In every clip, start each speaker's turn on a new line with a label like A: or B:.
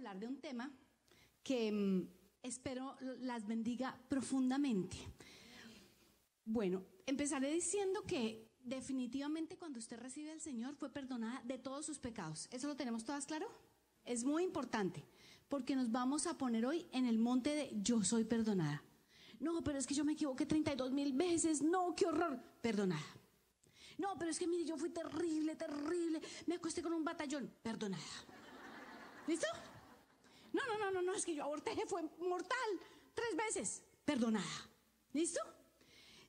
A: hablar de un tema que mm, espero las bendiga profundamente. Bueno, empezaré diciendo que definitivamente cuando usted recibe al Señor fue perdonada de todos sus pecados. ¿Eso lo tenemos todas claro? Es muy importante, porque nos vamos a poner hoy en el monte de yo soy perdonada. No, pero es que yo me equivoqué 32 mil veces. No, qué horror. Perdonada. No, pero es que mire, yo fui terrible, terrible. Me acosté con un batallón. Perdonada. ¿Listo? No, no, no, no, es que yo aborté, fue mortal, tres veces, perdonada. ¿Listo?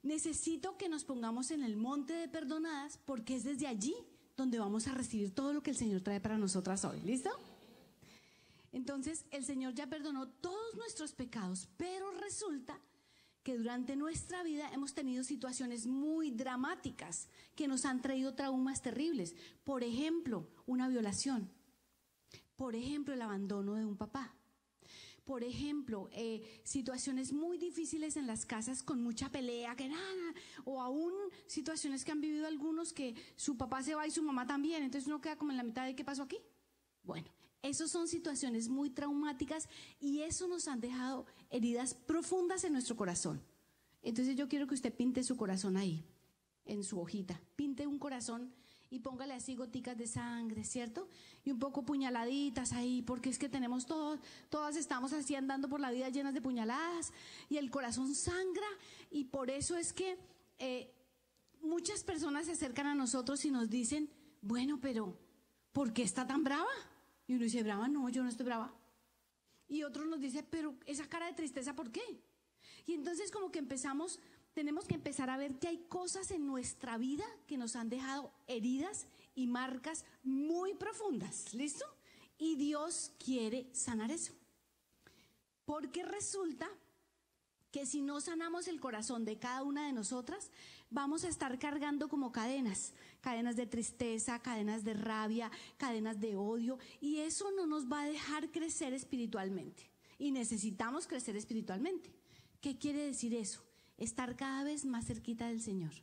A: Necesito que nos pongamos en el monte de perdonadas porque es desde allí donde vamos a recibir todo lo que el Señor trae para nosotras hoy. ¿Listo? Entonces el Señor ya perdonó todos nuestros pecados, pero resulta que durante nuestra vida hemos tenido situaciones muy dramáticas que nos han traído traumas terribles. Por ejemplo, una violación, por ejemplo, el abandono de un papá. Por ejemplo, eh, situaciones muy difíciles en las casas con mucha pelea, que nada, o aún situaciones que han vivido algunos que su papá se va y su mamá también, entonces uno queda como en la mitad de qué pasó aquí. Bueno, esas son situaciones muy traumáticas y eso nos han dejado heridas profundas en nuestro corazón. Entonces yo quiero que usted pinte su corazón ahí, en su hojita, pinte un corazón y póngale así goticas de sangre, ¿cierto? Y un poco puñaladitas ahí, porque es que tenemos todos, todas estamos así andando por la vida llenas de puñaladas y el corazón sangra y por eso es que eh, muchas personas se acercan a nosotros y nos dicen, bueno, pero ¿por qué está tan brava? Y uno dice, brava, no, yo no estoy brava. Y otro nos dice, pero esa cara de tristeza, ¿por qué? Y entonces como que empezamos tenemos que empezar a ver que hay cosas en nuestra vida que nos han dejado heridas y marcas muy profundas. ¿Listo? Y Dios quiere sanar eso. Porque resulta que si no sanamos el corazón de cada una de nosotras, vamos a estar cargando como cadenas, cadenas de tristeza, cadenas de rabia, cadenas de odio, y eso no nos va a dejar crecer espiritualmente. Y necesitamos crecer espiritualmente. ¿Qué quiere decir eso? estar cada vez más cerquita del Señor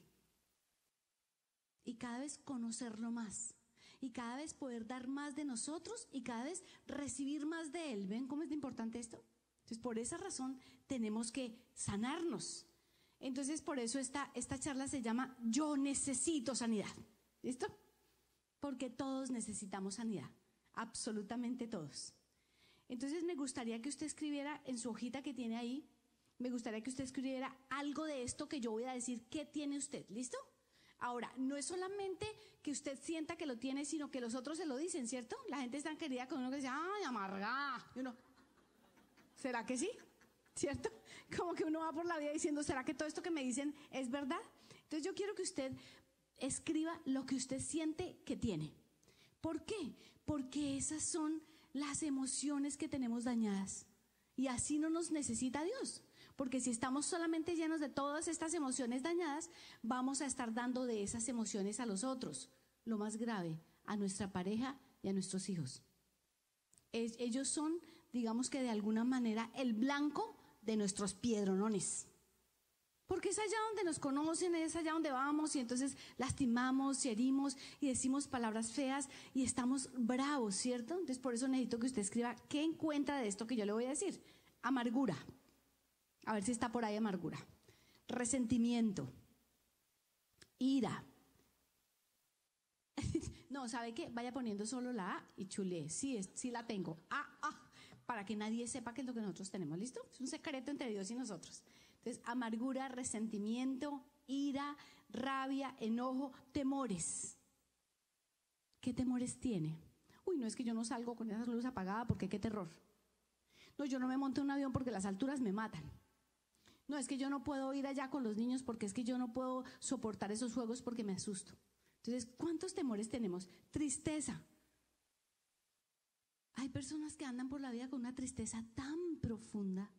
A: y cada vez conocerlo más y cada vez poder dar más de nosotros y cada vez recibir más de Él. ¿Ven cómo es importante esto? Entonces, por esa razón tenemos que sanarnos. Entonces, por eso esta, esta charla se llama Yo necesito sanidad. ¿Listo? Porque todos necesitamos sanidad, absolutamente todos. Entonces, me gustaría que usted escribiera en su hojita que tiene ahí, me gustaría que usted escribiera algo de esto que yo voy a decir qué tiene usted, ¿listo? Ahora, no es solamente que usted sienta que lo tiene, sino que los otros se lo dicen, ¿cierto? La gente es tan querida con uno que dice, ¡ay, amarga! Y uno, ¿será que sí? ¿Cierto? Como que uno va por la vida diciendo, ¿será que todo esto que me dicen es verdad? Entonces yo quiero que usted escriba lo que usted siente que tiene. ¿Por qué? Porque esas son las emociones que tenemos dañadas. Y así no nos necesita Dios porque si estamos solamente llenos de todas estas emociones dañadas, vamos a estar dando de esas emociones a los otros, lo más grave, a nuestra pareja y a nuestros hijos. ellos son, digamos que de alguna manera, el blanco de nuestros piedronones. Porque es allá donde nos conocen, es allá donde vamos y entonces lastimamos, y herimos y decimos palabras feas y estamos bravos, ¿cierto? Entonces por eso necesito que usted escriba qué encuentra de esto que yo le voy a decir. Amargura. A ver si está por ahí amargura. Resentimiento. Ira. no, ¿sabe qué? Vaya poniendo solo la A y chule. Sí, sí la tengo. A, ah, A. Ah, para que nadie sepa qué es lo que nosotros tenemos. ¿Listo? Es un secreto entre Dios y nosotros. Entonces, amargura, resentimiento, ira, rabia, enojo, temores. ¿Qué temores tiene? Uy, no es que yo no salgo con esas luz apagadas porque qué terror. No, yo no me monto en un avión porque las alturas me matan. No, es que yo no puedo ir allá con los niños porque es que yo no puedo soportar esos juegos porque me asusto. Entonces, ¿cuántos temores tenemos? Tristeza. Hay personas que andan por la vida con una tristeza tan profunda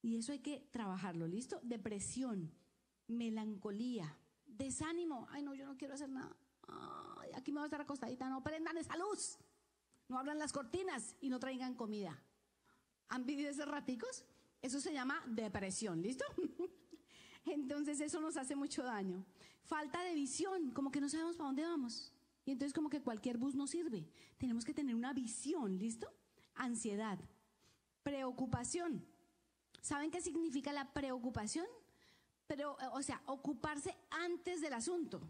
A: y eso hay que trabajarlo, ¿listo? Depresión, melancolía, desánimo. Ay, no, yo no quiero hacer nada. aquí me voy a estar acostadita. No prendan esa luz. No abran las cortinas y no traigan comida. ¿Han vivido esos raticos? Eso se llama depresión, ¿listo? Entonces eso nos hace mucho daño. Falta de visión, como que no sabemos para dónde vamos. Y entonces como que cualquier bus no sirve. Tenemos que tener una visión, ¿listo? Ansiedad, preocupación. ¿Saben qué significa la preocupación? Pero, eh, o sea, ocuparse antes del asunto.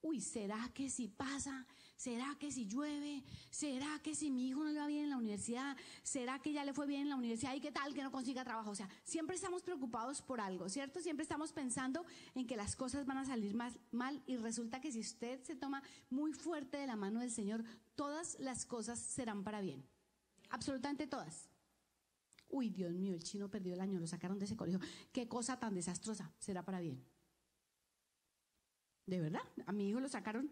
A: Uy, ¿será que si pasa? ¿Será que si llueve? ¿Será que si mi hijo no le va bien en la universidad? ¿Será que ya le fue bien en la universidad? ¿Y qué tal que no consiga trabajo? O sea, siempre estamos preocupados por algo, ¿cierto? Siempre estamos pensando en que las cosas van a salir más mal y resulta que si usted se toma muy fuerte de la mano del Señor, todas las cosas serán para bien. Absolutamente todas. Uy, Dios mío, el chino perdió el año, lo sacaron de ese colegio. Qué cosa tan desastrosa, será para bien. ¿De verdad? A mi hijo lo sacaron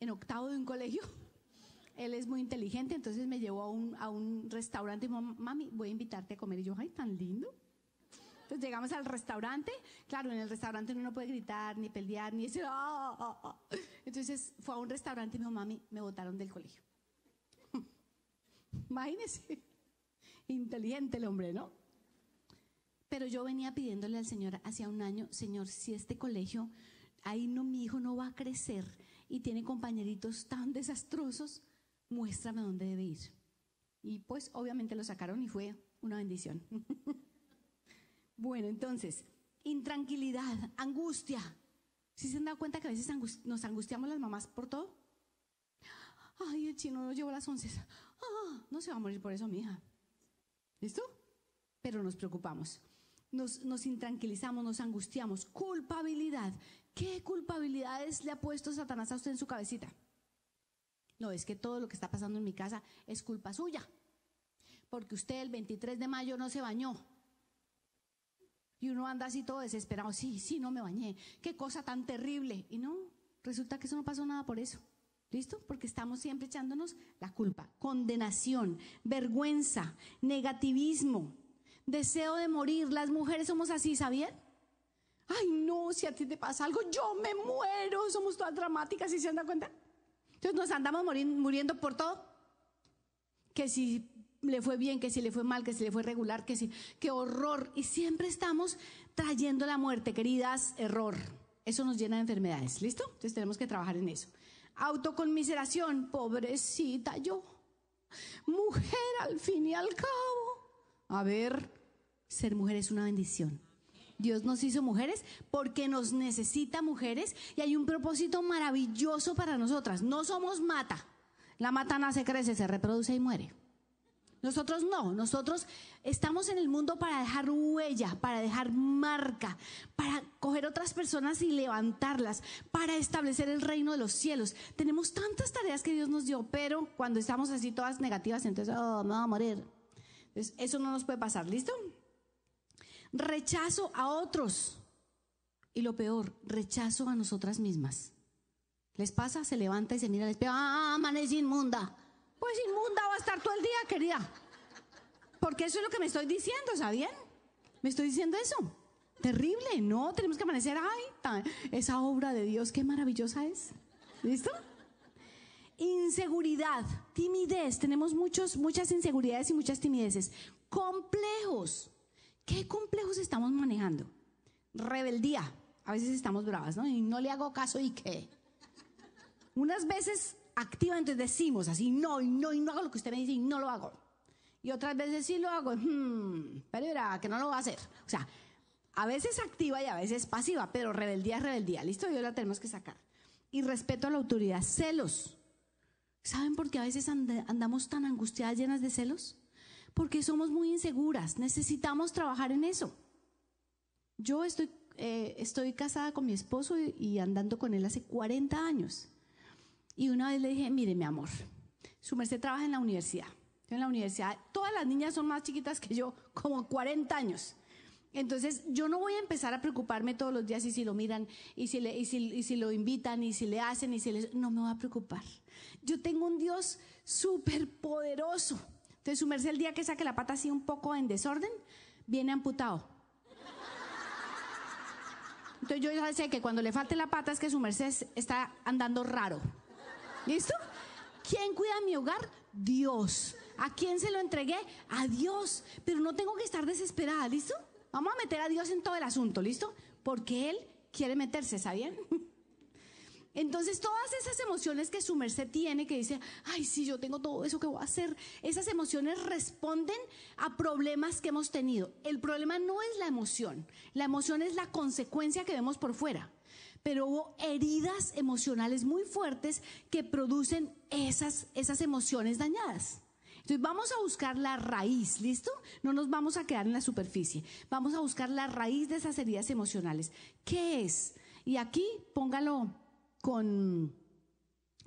A: en octavo de un colegio. Él es muy inteligente, entonces me llevó a un, restaurante y me dijo, mami, voy a invitarte a comer. Y yo, ay, tan lindo. Entonces llegamos al restaurante. Claro, en el restaurante uno no puede gritar, ni pelear, ni decir, ¡Ah, ah, ah, ah". Entonces fue a un restaurante y me dijo, mami, me botaron del colegio. Imagínese. Inteligente el hombre, ¿no? Pero yo venía pidiéndole al Señor hacía un año, Señor, si este colegio, ahí no, mi hijo no va a crecer y tiene compañeritos tan desastrosos, muéstrame dónde debe ir. Y pues obviamente lo sacaron y fue una bendición. bueno, entonces, intranquilidad, angustia. ¿Sí se han dado cuenta que a veces nos angustiamos las mamás por todo? Ay, el chino no llevó las once. Ah, no se va a morir por eso, mi hija. ¿Listo? Pero nos preocupamos nos, intranquilizamos, nos angustiamos. Culpabilidad. ¿Qué culpabilidades le ha puesto Satanás a usted en su cabecita? No, es que todo lo que está pasando en mi casa es culpa suya. Porque usted el 23 de mayo no se bañó. Y uno anda así todo desesperado. Sí, sí, no me bañé. Qué cosa tan terrible. Y no, resulta que eso no pasó nada por eso. ¿Listo? Porque estamos siempre echándonos la culpa, condenación, vergüenza, negativismo deseo de morir. Las mujeres somos así, ¿sabían? Ay, no, si a ti te pasa algo, yo me muero. Somos todas dramáticas, ¿sí se dan cuenta? Entonces nos andamos muriendo por todo. Que si le fue bien, que si le fue mal, que si le fue regular, que si, qué horror. Y siempre estamos trayendo la muerte, queridas, error. Eso nos llena de enfermedades, ¿listo? Entonces tenemos que trabajar en eso. Autoconmiseración, pobrecita yo. Mujer al fin y al cabo. A ver, ser mujer es una bendición. Dios nos hizo mujeres porque nos necesita mujeres y hay un propósito maravilloso para nosotras. No somos mata. La mata nace, crece, se reproduce y muere. Nosotros no, nosotros estamos en el mundo para dejar huella, para dejar marca, para coger otras personas y levantarlas, para establecer el reino de los cielos. Tenemos tantas tareas que Dios nos dio, pero cuando estamos así todas negativas, entonces, oh, me voy a morir. Entonces, eso no nos puede pasar, ¿listo? rechazo a otros y lo peor, rechazo a nosotras mismas. ¿Les pasa? Se levanta y se mira les espejo, ah, amanecí inmunda. Pues inmunda va a estar todo el día, querida. Porque eso es lo que me estoy diciendo, ¿sabían? Me estoy diciendo eso. Terrible, no, tenemos que amanecer, ay, esa obra de Dios, qué maravillosa es. ¿Listo? Inseguridad, timidez, tenemos muchos, muchas inseguridades y muchas timideces. Complejos, ¿Qué complejos estamos manejando? Rebeldía. A veces estamos bravas, ¿no? Y no le hago caso y qué. Unas veces activamente decimos así, no, y no, y no hago lo que usted me dice y no lo hago. Y otras veces sí lo hago, hmm, pero era que no lo va a hacer. O sea, a veces activa y a veces pasiva, pero rebeldía es rebeldía. Listo, yo la tenemos que sacar. Y respeto a la autoridad, celos. ¿Saben por qué a veces andamos tan angustiadas, llenas de celos? porque somos muy inseguras. Necesitamos trabajar en eso. Yo estoy, eh, estoy casada con mi esposo y, andando con él hace 40 años. Y una vez le dije, mire mi amor, su merced trabaja en la universidad. En la universidad todas las niñas son más chiquitas que yo, como 40 años. Entonces, yo no voy a empezar a preocuparme todos los días y si lo miran, y si, y si, y si lo invitan, y si le hacen, y si les... No me voy a preocupar. Yo tengo un Dios súper poderoso entonces, su merced el día que saque la pata así un poco en desorden, viene amputado. Entonces yo ya sé que cuando le falte la pata es que su merced está andando raro. ¿Listo? ¿Quién cuida mi hogar? Dios. ¿A quién se lo entregué? A Dios. Pero no tengo que estar desesperada, ¿listo? Vamos a meter a Dios en todo el asunto, ¿listo? Porque Él quiere meterse, ¿sabían? Entonces todas esas emociones que su merced tiene, que dice, ay, sí, yo tengo todo eso que voy a hacer, esas emociones responden a problemas que hemos tenido. El problema no es la emoción, la emoción es la consecuencia que vemos por fuera, pero hubo heridas emocionales muy fuertes que producen esas, esas emociones dañadas. Entonces vamos a buscar la raíz, ¿listo? No nos vamos a quedar en la superficie. Vamos a buscar la raíz de esas heridas emocionales. ¿Qué es? Y aquí póngalo con,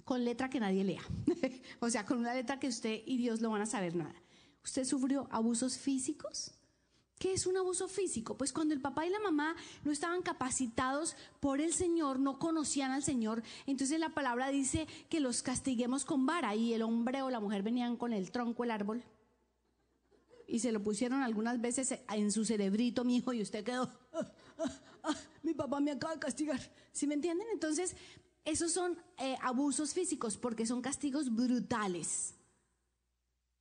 A: con letra que nadie lea, o sea, con una letra que usted y Dios no van a saber nada. ¿Usted sufrió abusos físicos? ¿Qué es un abuso físico? Pues cuando el papá y la mamá no estaban capacitados por el Señor, no conocían al Señor, entonces la palabra dice que los castiguemos con vara y el hombre o la mujer venían con el tronco, el árbol, y se lo pusieron algunas veces en su cerebrito, mi hijo, y usted quedó, ah, ah, ah, mi papá me acaba de castigar. ¿Sí me entienden? Entonces, esos son eh, abusos físicos porque son castigos brutales.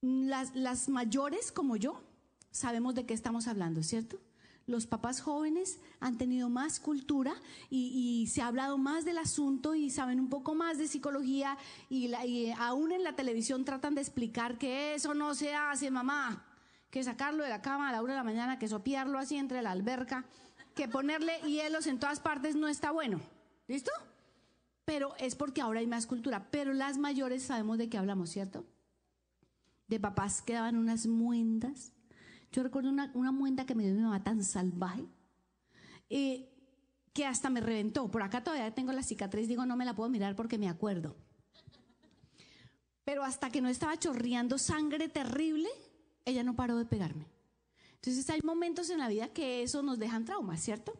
A: Las, mayores como yo sabemos de qué estamos hablando, ¿cierto? los papás jóvenes han tenido más cultura y, se ha hablado más del asunto y saben un poco más de psicología y, aún en la televisión tratan de explicar que eso no se hace, mamá, que sacarlo de la cama a la hora de la mañana, que sopiarlo así entre la alberca, que ponerle hielos en todas partes no está bueno. ¿Listo? pero es porque ahora hay más cultura. Pero las mayores sabemos de qué hablamos, ¿cierto? De papás que daban unas muendas. Yo recuerdo una, una muenda que me dio mi mamá tan salvaje, eh, que hasta me reventó. Por acá todavía tengo la cicatriz, digo, no me la puedo mirar porque me acuerdo. Pero hasta que no estaba chorreando sangre terrible, ella no paró de pegarme. Entonces hay momentos en la vida que eso nos dejan traumas, ¿cierto?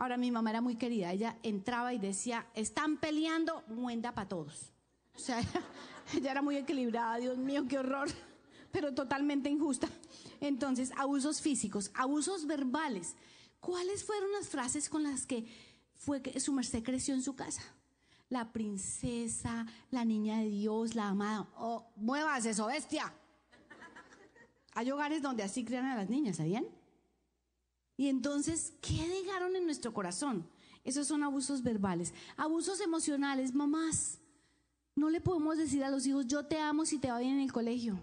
A: Ahora mi mamá era muy querida, ella entraba y decía, están peleando, muenda para todos. O sea, ella, era muy equilibrada, Dios mío, qué horror, pero totalmente injusta. Entonces, abusos físicos, abusos verbales. ¿Cuáles fueron las frases con las que fue su merced creció en su casa? La princesa, la niña de Dios, la amada. Oh, muévase, eso, bestia. Hay hogares donde así crean a las niñas, ¿sabían? Y entonces, ¿qué dejaron en nuestro corazón? Esos son abusos verbales. Abusos emocionales, mamás. No le podemos decir a los hijos, yo te amo si te va bien en el colegio.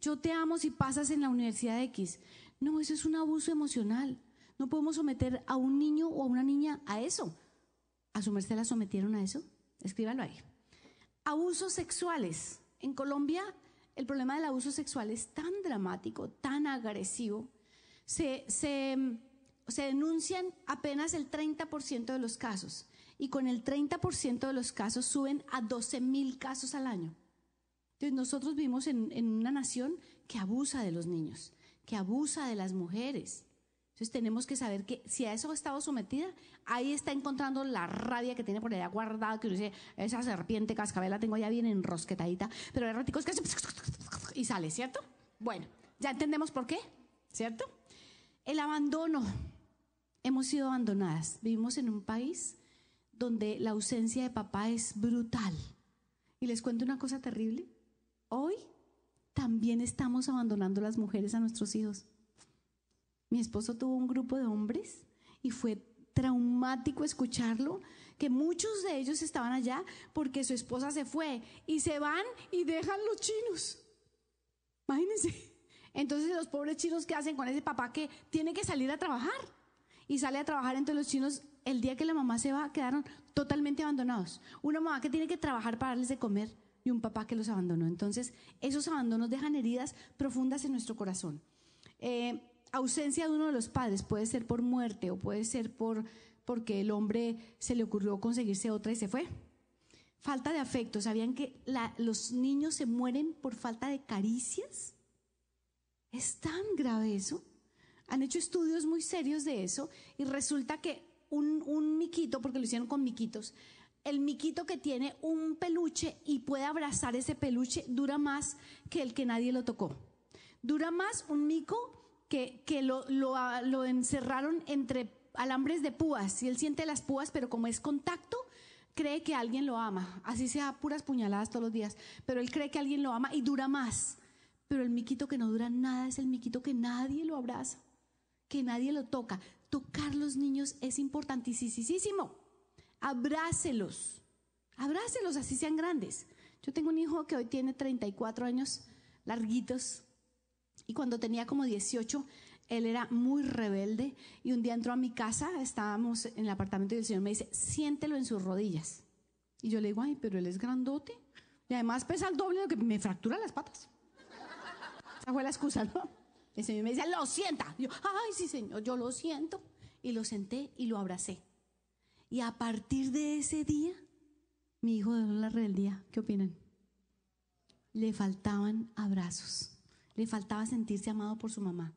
A: Yo te amo si pasas en la universidad X. No, eso es un abuso emocional. No podemos someter a un niño o a una niña a eso. ¿A su merced la sometieron a eso? Escríbalo ahí. Abusos sexuales. En Colombia, el problema del abuso sexual es tan dramático, tan agresivo, se, mm, se, denuncian apenas el 30% de los casos y con el 30% de los casos suben a 12.000 casos al año. Entonces nosotros vivimos en, una nación que abusa de los niños, que abusa de las mujeres. Entonces tenemos que saber que si a eso ha estado sometida, ahí está encontrando la rabia que tiene por allá guardada, que dice, esa serpiente cascabel la tengo ya bien enrosquetadita, pero ratico es que... Y sale, ¿cierto? Bueno, ya entendemos por qué, ¿cierto? El abandono. Hemos sido abandonadas. Vivimos en un país donde la ausencia de papá es brutal. Y les cuento una cosa terrible. Hoy también estamos abandonando las mujeres a nuestros hijos. Mi esposo tuvo un grupo de hombres y fue traumático escucharlo, que muchos de ellos estaban allá porque su esposa se fue y se van y dejan los chinos. Imagínense. Entonces los pobres chinos, ¿qué hacen con ese papá que tiene que salir a trabajar? Y sale a trabajar, entre los chinos, el día que la mamá se va, quedaron totalmente abandonados. Una mamá que tiene que trabajar para darles de comer y un papá que los abandonó. Entonces, esos abandonos dejan heridas profundas en nuestro corazón. Eh, ausencia de uno de los padres puede ser por muerte o puede ser por porque el hombre se le ocurrió conseguirse otra y se fue. Falta de afecto. ¿Sabían que los niños se mueren por falta de caricias? Es tan grave eso. Han hecho estudios muy serios de eso y resulta que un, miquito, porque lo hicieron con miquitos, el miquito que tiene un peluche y puede abrazar ese peluche dura más que el que nadie lo tocó. Dura más un mico que, ah, lo, encerraron entre alambres de púas y él siente las púas, pero como es contacto, cree que alguien lo ama. Así sea puras puñaladas todos los días, pero él cree que alguien lo ama y dura más. Pero el miquito que no dura nada es el miquito que nadie lo abraza, que nadie lo toca. Tocar los niños es importantísimo. Abrácelos. Abrácelos, así sean grandes. Yo tengo un hijo que hoy tiene 34 años larguitos y cuando tenía como 18 él era muy rebelde y un día entró a mi casa, estábamos en el apartamento y el Señor me dice, siéntelo en sus rodillas. Y yo le digo, ay, pero él es grandote. Y además pesa el doble de que me fractura las patas. Esa fue la excusa, ¿no? El Señor me dice, lo sienta. yo, ay, sí, Señor, yo lo siento. Y lo senté y lo abracé. Y a partir de ese día, mi hijo de la día ¿qué opinan? Le faltaban abrazos. Le faltaba sentirse amado por su mamá.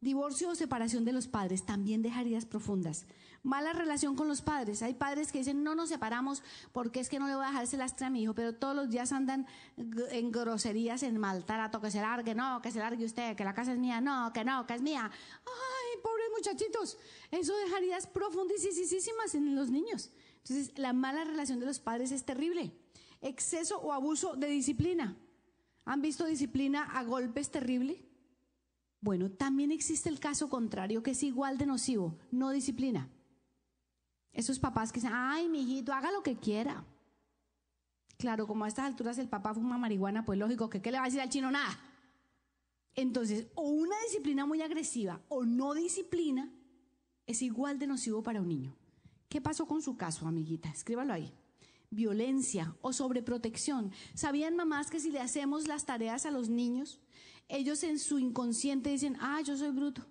A: Divorcio o separación de los padres, también dejarías profundas. Mala relación con los padres. Hay padres que dicen, no nos separamos porque es que no le voy a dejar ese lastre a mi hijo, pero todos los días andan en groserías, en maltrato, que se largue, no, que se largue usted, que la casa es mía, no, que no, que es mía. Ay, pobres muchachitos, eso dejaría profundísimas en los niños. Entonces, la mala relación de los padres es terrible. Exceso o abuso de disciplina. ¿Han visto disciplina a golpes terrible? Bueno, también existe el caso contrario que es igual de nocivo, no disciplina. Esos papás que dicen, ay, mijito, haga lo que quiera. Claro, como a estas alturas el papá fuma marihuana, pues lógico que ¿qué le va a decir al chino? Nada. Entonces, o una disciplina muy agresiva o no disciplina es igual de nocivo para un niño. ¿Qué pasó con su caso, amiguita? Escríbalo ahí. Violencia o sobreprotección. ¿Sabían mamás que si le hacemos las tareas a los niños, ellos en su inconsciente dicen, ah, yo soy bruto?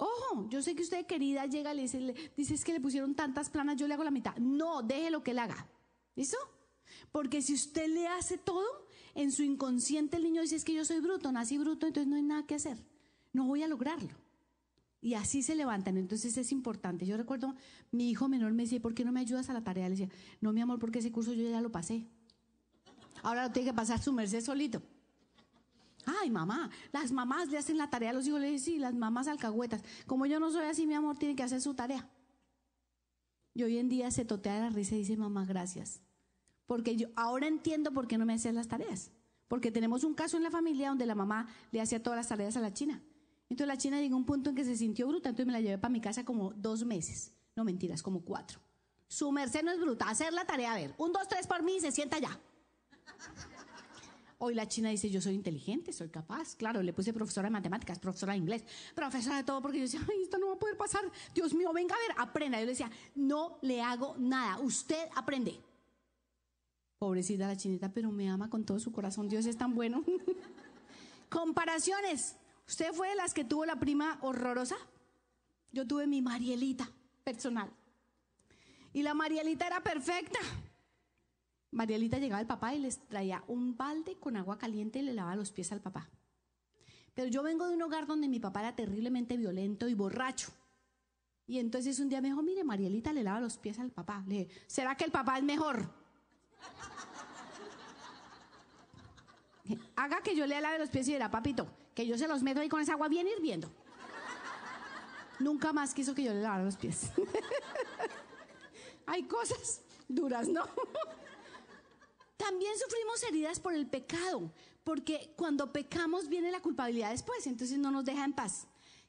A: Ojo, yo sé que usted querida llega, le dice, le, dice es que le pusieron tantas planas, yo le hago la mitad. No, deje lo que él haga. ¿Listo? Porque si usted le hace todo, en su inconsciente el niño dice es que yo soy bruto, nací bruto, entonces no hay nada que hacer. No voy a lograrlo. Y así se levantan. Entonces es importante. Yo recuerdo, mi hijo menor me decía, ¿por qué no me ayudas a la tarea? Le decía, no, mi amor, porque ese curso yo ya lo pasé. Ahora lo tiene que pasar su merced solito. Ay, mamá, las mamás le hacen la tarea a los hijos. Le dicen, sí, las mamás alcahuetas. Como yo no soy así, mi amor, tiene que hacer su tarea. Y hoy en día se totea la risa y dice, mamá, gracias. Porque yo ahora entiendo por qué no me hacías las tareas. Porque tenemos un caso en la familia donde la mamá le hacía todas las tareas a la china. Entonces la china llegó a un punto en que se sintió bruta, entonces me la llevé para mi casa como dos meses. No mentiras, como cuatro. Su merced no es bruta, hacer la tarea, a ver, un, dos, tres por mí y se sienta ya. Hoy la China dice, yo soy inteligente, soy capaz. Claro, le puse profesora de matemáticas, profesora de inglés, profesora de todo, porque yo decía, ay, esto no va a poder pasar. Dios mío, venga a ver, aprenda. Yo le decía, no le hago nada, usted aprende. Pobrecita la chinita, pero me ama con todo su corazón. Dios es tan bueno. Comparaciones. ¿Usted fue de las que tuvo la prima horrorosa? Yo tuve mi Marielita personal. Y la Marielita era perfecta. Marielita llegaba al papá y les traía un balde con agua caliente y le lavaba los pies al papá. Pero yo vengo de un hogar donde mi papá era terriblemente violento y borracho. Y entonces un día me dijo, mire, Marielita le lava los pies al papá. Le dije, ¿será que el papá es mejor? Haga que yo le lave los pies y dirá, papito, que yo se los meto ahí con esa agua bien hirviendo. Nunca más quiso que yo le lavara los pies. Hay cosas duras, ¿no? También sufrimos heridas por el pecado, porque cuando pecamos viene la culpabilidad después, entonces no nos deja en paz.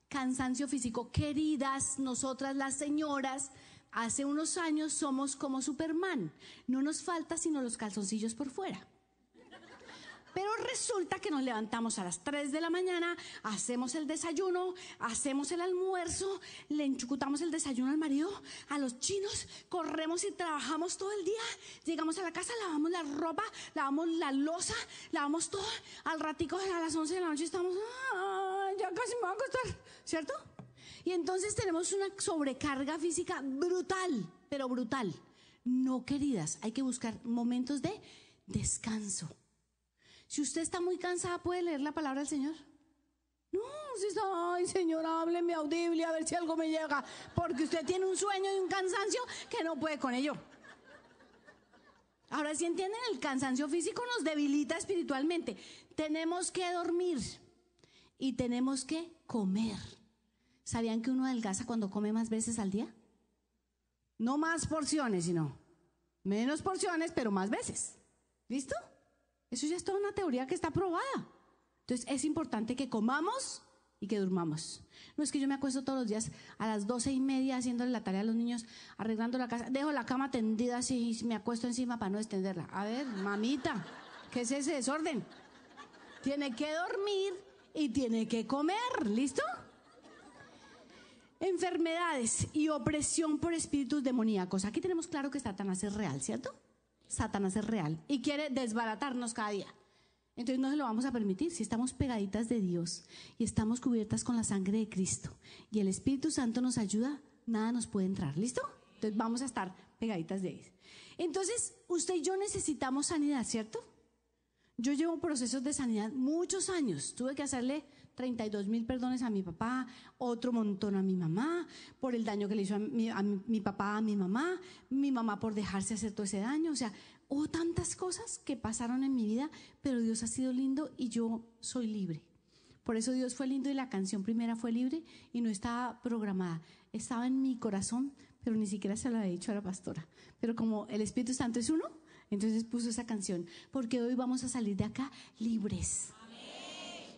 A: Cansancio físico, queridas, nosotras las señoras, hace unos años somos como Superman, no nos falta sino los calzoncillos por fuera. Pero resulta que nos levantamos a las 3 de la mañana, hacemos el desayuno, hacemos el almuerzo, le enchucutamos el desayuno al marido, a los chinos, corremos y trabajamos todo el día, llegamos a la casa, lavamos la ropa, lavamos la losa, lavamos todo. Al ratico a las 11 de la noche estamos, ya casi me va a acostar, ¿cierto? Y entonces tenemos una sobrecarga física brutal, pero brutal. No, queridas, hay que buscar momentos de descanso si usted está muy cansada, ¿puede leer la palabra del Señor? No, si está, ay Señor, hábleme audible, a ver si algo me llega, porque usted tiene un sueño y un cansancio que no puede con ello. Ahora sí entienden, el cansancio físico nos debilita espiritualmente. Tenemos que dormir y tenemos que comer. ¿Sabían que uno adelgaza cuando come más veces al día? No más porciones, sino menos porciones, pero más veces. ¿Listo? Eso ya es toda una teoría que está probada. Entonces es importante que comamos y que durmamos. No es que yo me acuesto todos los días a las doce y media haciéndole la tarea a los niños, arreglando la casa. Dejo la cama tendida así y me acuesto encima para no extenderla. A ver, mamita, ¿qué es ese desorden? Tiene que dormir y tiene que comer, ¿listo? Enfermedades y opresión por espíritus demoníacos. Aquí tenemos claro que Satanás es real, ¿cierto? Satanás es real y quiere desbaratarnos cada día. Entonces no se lo vamos a permitir. Si estamos pegaditas de Dios y estamos cubiertas con la sangre de Cristo y el Espíritu Santo nos ayuda, nada nos puede entrar. ¿Listo? Entonces vamos a estar pegaditas de Él. Entonces, usted y yo necesitamos sanidad, ¿cierto? Yo llevo procesos de sanidad muchos años. Tuve que hacerle 32 mil perdones a mi papá, otro montón a mi mamá, por el daño que le hizo a mi, papá, a mi mamá, mi mamá por dejarse hacer todo ese daño. O sea, hubo tantas cosas que pasaron en mi vida, pero Dios ha sido lindo y yo soy libre. Por eso Dios fue lindo y la canción primera fue libre y no estaba programada. Estaba en mi corazón, pero ni siquiera se lo había dicho a la pastora. Pero como el Espíritu Santo es uno, entonces puso esa canción, porque hoy vamos a salir de acá libres.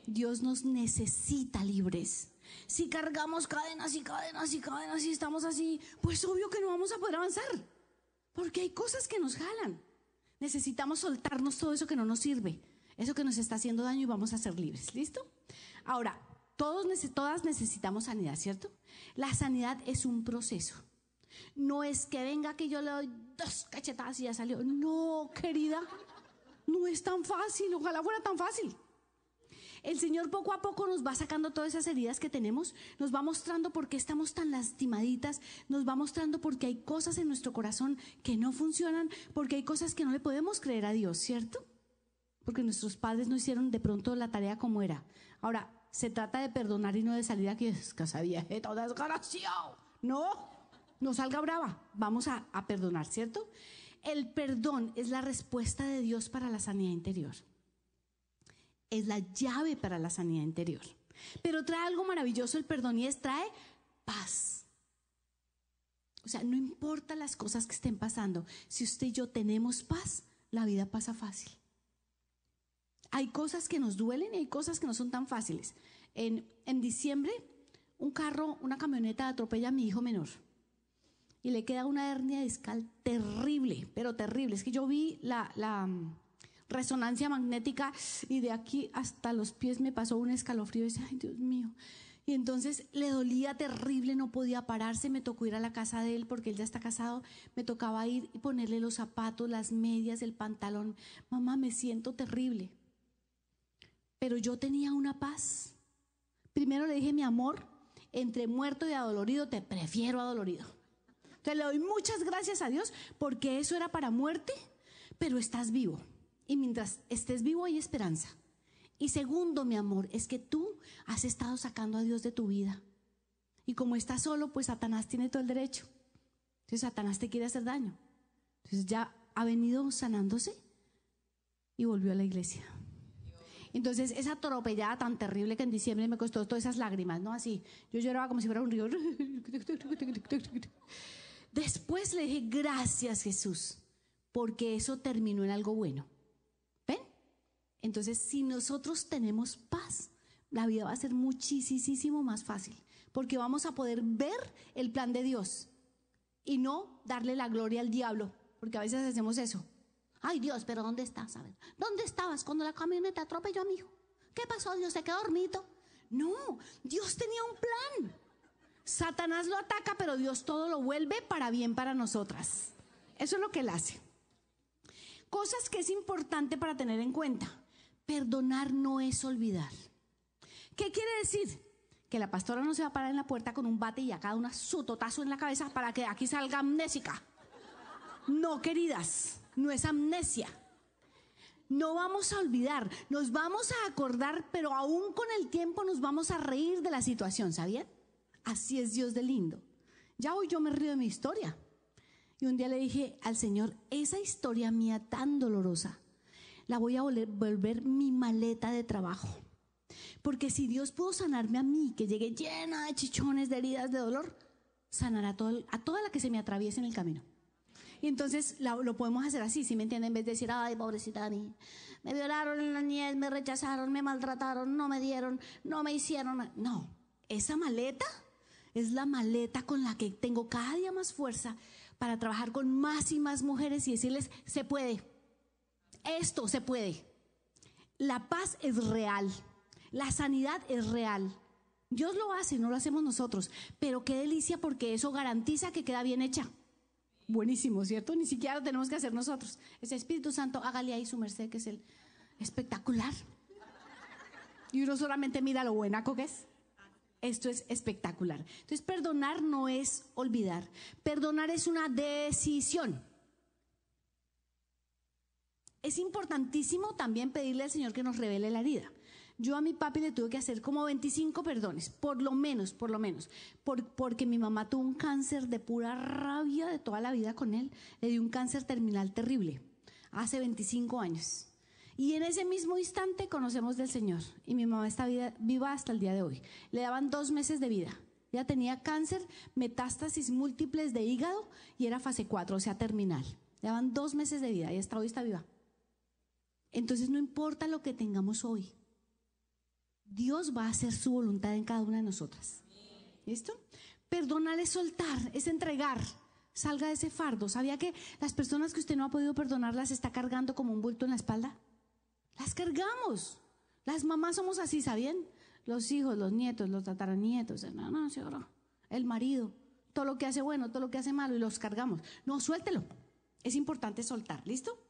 A: Dios nos necesita libres. Si cargamos cadenas y cadenas y cadenas y estamos así, pues obvio que no vamos a poder avanzar. Porque hay cosas que nos jalan. Necesitamos soltarnos todo eso que no nos sirve, eso que nos está haciendo daño y vamos a ser libres. ¿Listo? Ahora, todos, todas necesitamos sanidad, ¿cierto? La sanidad es un proceso. No es que venga que yo le doy dos cachetadas y ya salió. No, querida, no es tan fácil. Ojalá fuera tan fácil. El Señor poco a poco nos va sacando todas esas heridas que tenemos, nos va mostrando por qué estamos tan lastimaditas, nos va mostrando por qué hay cosas en nuestro corazón que no funcionan, porque hay cosas que no le podemos creer a Dios, ¿cierto? Porque nuestros padres no hicieron de pronto la tarea como era. Ahora, se trata de perdonar y no de salir aquí casadilla, de toda desgraciado. No, no salga brava, vamos a perdonar, ¿cierto? El perdón es la respuesta de Dios para la sanidad interior es la llave para la sanidad interior. Pero trae algo maravilloso el perdón y es trae paz. O sea, no importa las cosas que estén pasando, si usted y yo tenemos paz, la vida pasa fácil. Hay cosas que nos duelen y hay cosas que no son tan fáciles. En, en diciembre, un carro, una camioneta atropella a mi hijo menor y le queda una hernia discal terrible, pero terrible. Es que yo vi la resonancia magnética y de aquí hasta los pies me pasó un escalofrío y ay Dios mío. Y entonces le dolía terrible, no podía pararse, me tocó ir a la casa de él porque él ya está casado, me tocaba ir y ponerle los zapatos, las medias, el pantalón. Mamá, me siento terrible. Pero yo tenía una paz. Primero le dije, mi amor, entre muerto y adolorido, te prefiero adolorido. Te le doy muchas gracias a Dios porque eso era para muerte, pero estás vivo. Y mientras estés vivo hay esperanza. Y segundo, mi amor, es que tú has estado sacando a Dios de tu vida. Y como estás solo, pues Satanás tiene todo el derecho. Entonces Satanás te quiere hacer daño. Entonces ya ha venido sanándose y volvió a la iglesia. Entonces esa atropellada tan terrible que en diciembre me costó todas esas lágrimas, ¿no? Así, yo lloraba como si fuera un río. Después le dije, gracias Jesús, porque eso terminó en algo bueno. Entonces, si nosotros tenemos paz, la vida va a ser muchísimo más fácil, porque vamos a poder ver el plan de Dios y no darle la gloria al diablo, porque a veces hacemos eso. Ay Dios, pero ¿dónde estás? ¿dónde estabas cuando la camioneta atropelló a mi hijo? ¿Qué pasó? Dios se quedó dormido. No, Dios tenía un plan. Satanás lo ataca, pero Dios todo lo vuelve para bien para nosotras. Eso es lo que él hace. Cosas que es importante para tener en cuenta. Perdonar no es olvidar. ¿Qué quiere decir? Que la pastora no se va a parar en la puerta con un bate y a cada una su en la cabeza para que aquí salga amnésica. No, queridas, no es amnesia. No vamos a olvidar, nos vamos a acordar, pero aún con el tiempo nos vamos a reír de la situación, ¿sabían? Así es Dios de lindo. Ya hoy yo me río de mi historia. Y un día le dije al Señor, esa historia mía tan dolorosa, la voy a volver mi maleta de trabajo. Porque si Dios pudo sanarme a mí, que llegué llena de chichones, de heridas, de dolor, sanará a, todo, a toda la que se me atraviese en el camino. Y entonces lo podemos hacer así, si me entienden? En vez de decir, ay, pobrecita mí, me violaron en la niñez, me rechazaron, me maltrataron, no me dieron, no me hicieron. No, esa maleta es la maleta con la que tengo cada día más fuerza para trabajar con más y más mujeres y decirles, se puede, esto se puede. La paz es real, la sanidad es real. Dios lo hace, no lo hacemos nosotros, pero qué delicia porque eso garantiza que queda bien hecha. Buenísimo, ¿cierto? Ni siquiera lo tenemos que hacer nosotros. Ese Espíritu Santo, hágale ahí su merced, que es el espectacular. Y uno solamente mira lo buenaco que es. Esto es espectacular. Entonces, perdonar no es olvidar. Perdonar es una decisión. Es importantísimo también pedirle al Señor que nos revele la herida. Yo a mi papi le tuve que hacer como 25 perdones, por lo menos, por lo menos, porque mi mamá tuvo un cáncer de pura rabia de toda la vida con él. Le dio un cáncer terminal terrible, hace 25 años. Y en ese mismo instante conocemos del Señor. Y mi mamá está viva hasta el día de hoy. Le daban dos meses de vida. Ya tenía cáncer, metástasis múltiples de hígado y era fase 4, o sea, terminal. Le daban dos meses de vida y hasta hoy está viva. Entonces no importa lo que tengamos hoy, Dios va a hacer su voluntad en cada una de nosotras. ¿Listo? Perdonar es soltar, es entregar. Salga de ese fardo. ¿Sabía que las personas que usted no ha podido perdonar las está cargando como un bulto en la espalda? Las cargamos. Las mamás somos así, ¿sabían? Los hijos, los nietos, los tataranietos, el marido, todo lo que hace bueno, todo lo que hace malo y los cargamos. No, suéltelo. Es importante soltar, ¿listo?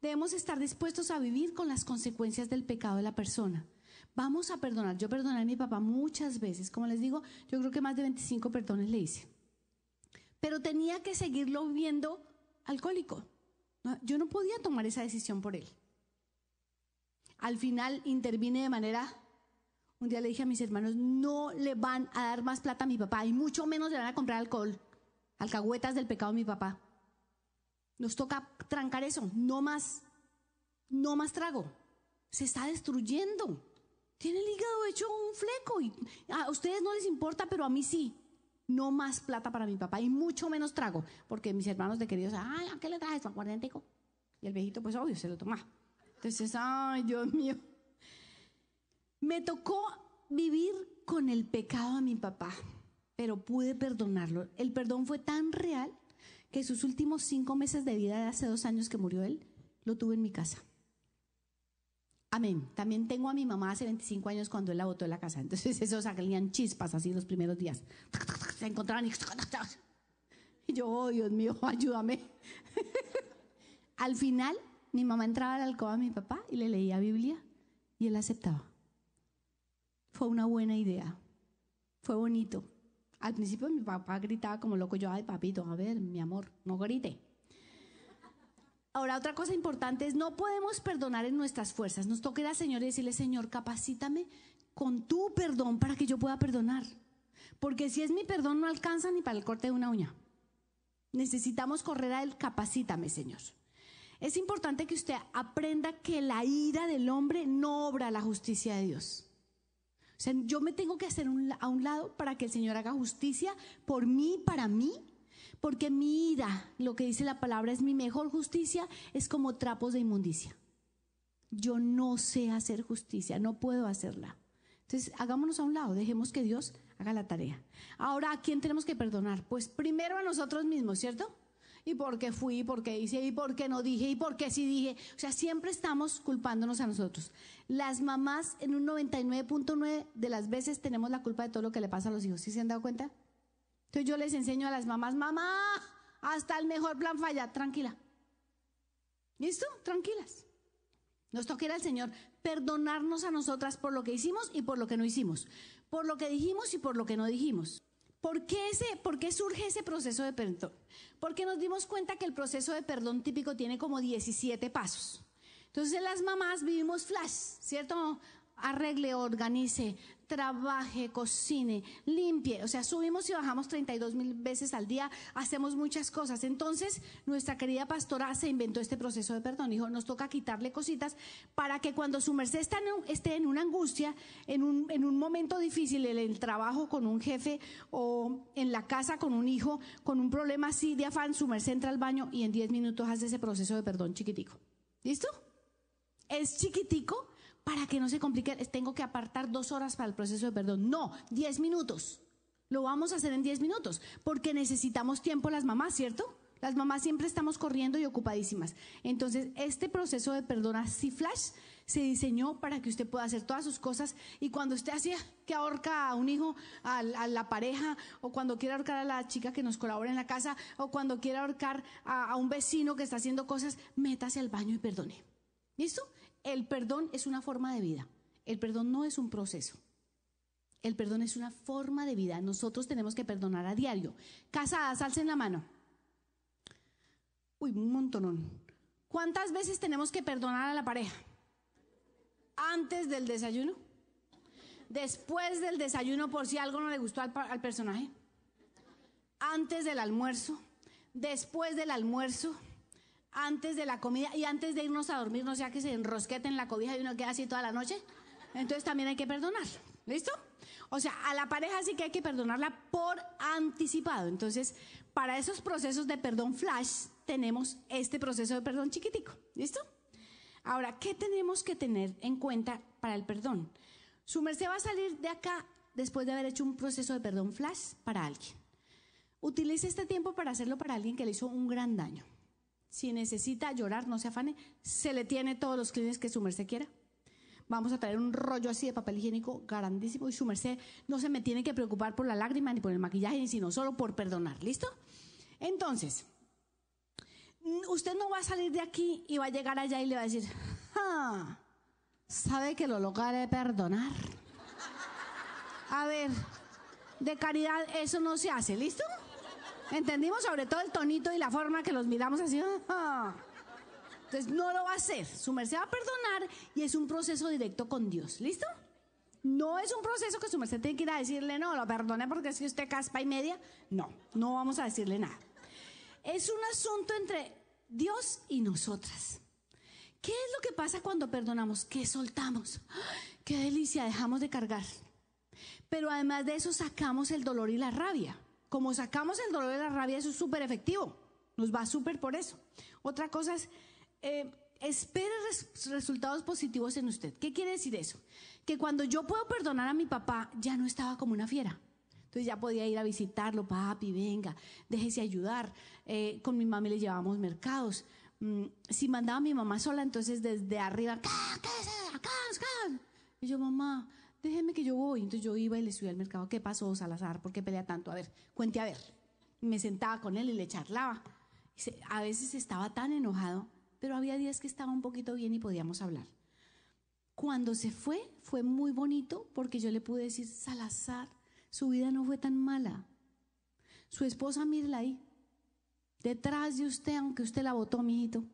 A: Debemos estar dispuestos a vivir con las consecuencias del pecado de la persona. Vamos a perdonar. Yo perdoné a mi papá muchas veces. Como les digo, yo creo que más de 25 perdones le hice. Pero tenía que seguirlo viendo alcohólico. Yo no podía tomar esa decisión por él. Al final intervine de manera... Un día le dije a mis hermanos, no le van a dar más plata a mi papá y mucho menos le van a comprar alcohol. Alcahuetas del pecado de mi papá. Nos toca trancar eso, no más, no más trago. Se está destruyendo. Tiene el hígado hecho un fleco y a ustedes no les importa, pero a mí sí. No más plata para mi papá y mucho menos trago, porque mis hermanos de queridos, ay, ¿a qué le traes? Y el viejito, pues obvio, se lo toma. Entonces, ay, Dios mío. Me tocó vivir con el pecado de mi papá, pero pude perdonarlo. El perdón fue tan real que sus últimos cinco meses de vida de hace dos años que murió él, lo tuve en mi casa. Amén. También tengo a mi mamá hace 25 años cuando él la botó de la casa. Entonces eso salían chispas así los primeros días. Se encontraban y... y yo, oh, Dios mío, ayúdame. al final, mi mamá entraba a la alcoba a mi papá y le leía Biblia y él aceptaba. Fue una buena idea. Fue bonito. Al principio mi papá gritaba como loco, yo, ay papito, a ver, mi amor, no grite. Ahora, otra cosa importante es, no podemos perdonar en nuestras fuerzas. Nos toca ir al Señor y decirle, Señor, capacítame con tu perdón para que yo pueda perdonar. Porque si es mi perdón, no alcanza ni para el corte de una uña. Necesitamos correr a Él, capacítame, Señor. Es importante que usted aprenda que la ira del hombre no obra la justicia de Dios. O sea, yo me tengo que hacer a un lado para que el Señor haga justicia por mí, para mí, porque mi ira, lo que dice la palabra, es mi mejor justicia, es como trapos de inmundicia. Yo no sé hacer justicia, no puedo hacerla. Entonces, hagámonos a un lado, dejemos que Dios haga la tarea. Ahora, ¿a quién tenemos que perdonar? Pues primero a nosotros mismos, ¿cierto? y por qué fui, y por qué hice, y por qué no dije, y por qué sí dije. O sea, siempre estamos culpándonos a nosotros. Las mamás en un 99.9 de las veces tenemos la culpa de todo lo que le pasa a los hijos. ¿Sí se han dado cuenta? Entonces yo les enseño a las mamás, mamá, hasta el mejor plan falla, tranquila. ¿Listo? Tranquilas. Nos toca ir al Señor, perdonarnos a nosotras por lo que hicimos y por lo que no hicimos, por lo que dijimos y por lo que no dijimos. ¿Por qué, ese, ¿Por qué surge ese proceso de perdón? Porque nos dimos cuenta que el proceso de perdón típico tiene como 17 pasos. Entonces las mamás vivimos flash, ¿cierto? arregle, organice, trabaje, cocine, limpie. O sea, subimos y bajamos 32 mil veces al día, hacemos muchas cosas. Entonces, nuestra querida pastora se inventó este proceso de perdón. Hijo, nos toca quitarle cositas para que cuando su merced esté en una angustia, en un, en un momento difícil, en el trabajo con un jefe o en la casa con un hijo, con un problema así de afán, su merced entra al baño y en 10 minutos hace ese proceso de perdón chiquitico. ¿Listo? Es chiquitico para que no se complique, tengo que apartar dos horas para el proceso de perdón. No, diez minutos. Lo vamos a hacer en diez minutos, porque necesitamos tiempo las mamás, ¿cierto? Las mamás siempre estamos corriendo y ocupadísimas. Entonces, este proceso de perdón así flash se diseñó para que usted pueda hacer todas sus cosas y cuando usted hacía que ahorca a un hijo, a, la pareja, o cuando quiera ahorcar a la chica que nos colabora en la casa, o cuando quiera ahorcar a, a un vecino que está haciendo cosas, métase al baño y perdone. ¿Listo? El perdón es una forma de vida. El perdón no es un proceso. El perdón es una forma de vida. Nosotros tenemos que perdonar a diario. Casadas, alcen la mano. Uy, un montonón. ¿Cuántas veces tenemos que perdonar a la pareja? Antes del desayuno. Después del desayuno por si algo no le gustó al, al personaje. Antes del almuerzo. Después del almuerzo antes de la comida y antes de irnos a dormir, no sea que se enrosquete en la cobija y uno queda así toda la noche. Entonces también hay que perdonar. ¿Listo? O sea, a la pareja sí que hay que perdonarla por anticipado. Entonces, para esos procesos de perdón flash, tenemos este proceso de perdón chiquitico. ¿Listo? Ahora, ¿qué tenemos que tener en cuenta para el perdón? Su merced va a salir de acá después de haber hecho un proceso de perdón flash para alguien. Utilice este tiempo para hacerlo para alguien que le hizo un gran daño. Si necesita llorar, no se afane. Se le tiene todos los clientes que su merced quiera. Vamos a traer un rollo así de papel higiénico grandísimo y su merced no se me tiene que preocupar por la lágrima ni por el maquillaje, sino solo por perdonar. ¿Listo? Entonces, mm, usted no va a salir de aquí y va a llegar allá y le va a decir, sabe que lo lograré perdonar. A ver, de caridad eso no se hace, ¿listo? Entendimos sobre todo el tonito y la forma que los miramos así. Ah, ah. Entonces no lo va a hacer. Su merced va a perdonar y es un proceso directo con Dios. ¿Listo? No es un proceso que su merced tiene que ir a decirle, no, lo perdone porque si usted caspa y media. No, no vamos a decirle nada. Es un asunto entre Dios y nosotras. ¿Qué es lo que pasa cuando perdonamos? Que soltamos. ¡Qué delicia! Dejamos de cargar. Pero además de eso sacamos el dolor y la rabia como sacamos el dolor de la rabia, eso es súper efectivo. Nos va súper por eso. Otra cosa es, eh, espere resultados positivos en usted. ¿Qué quiere decir eso? Que cuando yo puedo perdonar a mi papá, ya no estaba como una fiera. Entonces ya podía ir a visitarlo, papi, venga, déjese ayudar. Eh, con mi mami le llevábamos mercados. Mm, si mandaba a mi mamá sola, entonces desde arriba, ¡Cá, Y yo, mamá, déjeme que yo voy. Entonces yo iba y le subía al mercado, ¿qué pasó Salazar? ¿Por qué pelea tanto? A ver, cuente a ver. Me sentaba con él y le charlaba. A veces estaba tan enojado, pero había días que estaba un poquito bien y podíamos hablar. Cuando se fue, fue muy bonito porque yo le pude decir, Salazar, su vida no fue tan mala. Su esposa, mírela ahí, detrás de usted, aunque usted la votó, mijito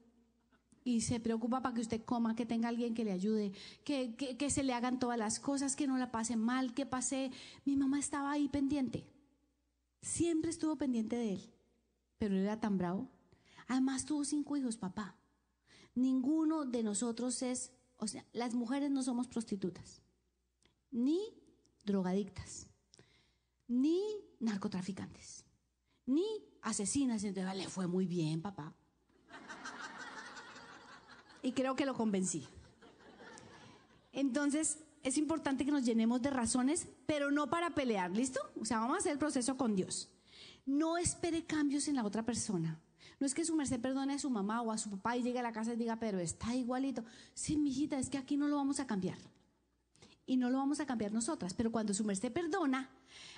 A: y se preocupa para que usted coma, que tenga alguien que le ayude, que, se le hagan todas las cosas, que no la pase mal, que pase... Mi mamá estaba ahí pendiente. Siempre estuvo pendiente de él, pero él era tan bravo. Además tuvo cinco hijos, papá. Ninguno de nosotros es, o sea, las mujeres no somos prostitutas, ni drogadictas, ni narcotraficantes, ni asesinas. Entonces, le fue muy bien, papá y creo que lo convencí. Entonces, es importante que nos llenemos de razones, pero no para pelear, ¿listo? O sea, vamos a hacer el proceso con Dios. No espere cambios en la otra persona. No es que su merced perdone a su mamá o a su papá y llegue a la casa y diga, pero está igualito. Sí, mijita, es que aquí no lo vamos a cambiar. Y no lo vamos a cambiar nosotras. Pero cuando su merced perdona,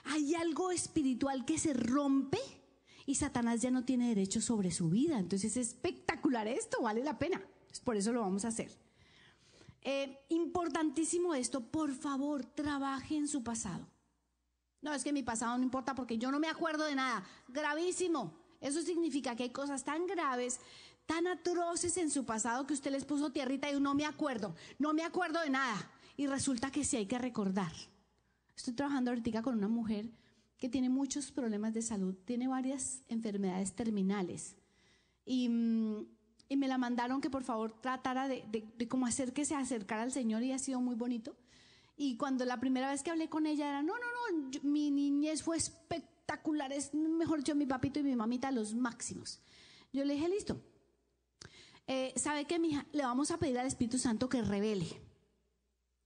A: hay algo espiritual que se rompe y Satanás ya no tiene derecho sobre su vida. Entonces es espectacular esto, vale la pena. Por eso lo vamos a hacer. Eh, importantísimo esto, por favor, trabaje en su pasado. No, es que mi pasado no importa porque yo no me acuerdo de nada. Gravísimo. Eso significa que hay cosas tan graves, tan atroces en su pasado que usted les puso tierrita y no me acuerdo, no me acuerdo de nada. Y resulta que sí hay que recordar. Estoy trabajando ahorita con una mujer que tiene muchos problemas de salud, tiene varias enfermedades terminales. Y mm, y me la mandaron que por favor tratara de, de, como hacer que se acercara al Señor y ha sido muy bonito. Y cuando la primera vez que hablé con ella era, no, no, no, mi niñez fue espectacular, es mejor yo, mi papito y mi mamita, los máximos. Yo le dije, listo. Eh, ¿Sabe que mija? Le vamos a pedir al Espíritu Santo que revele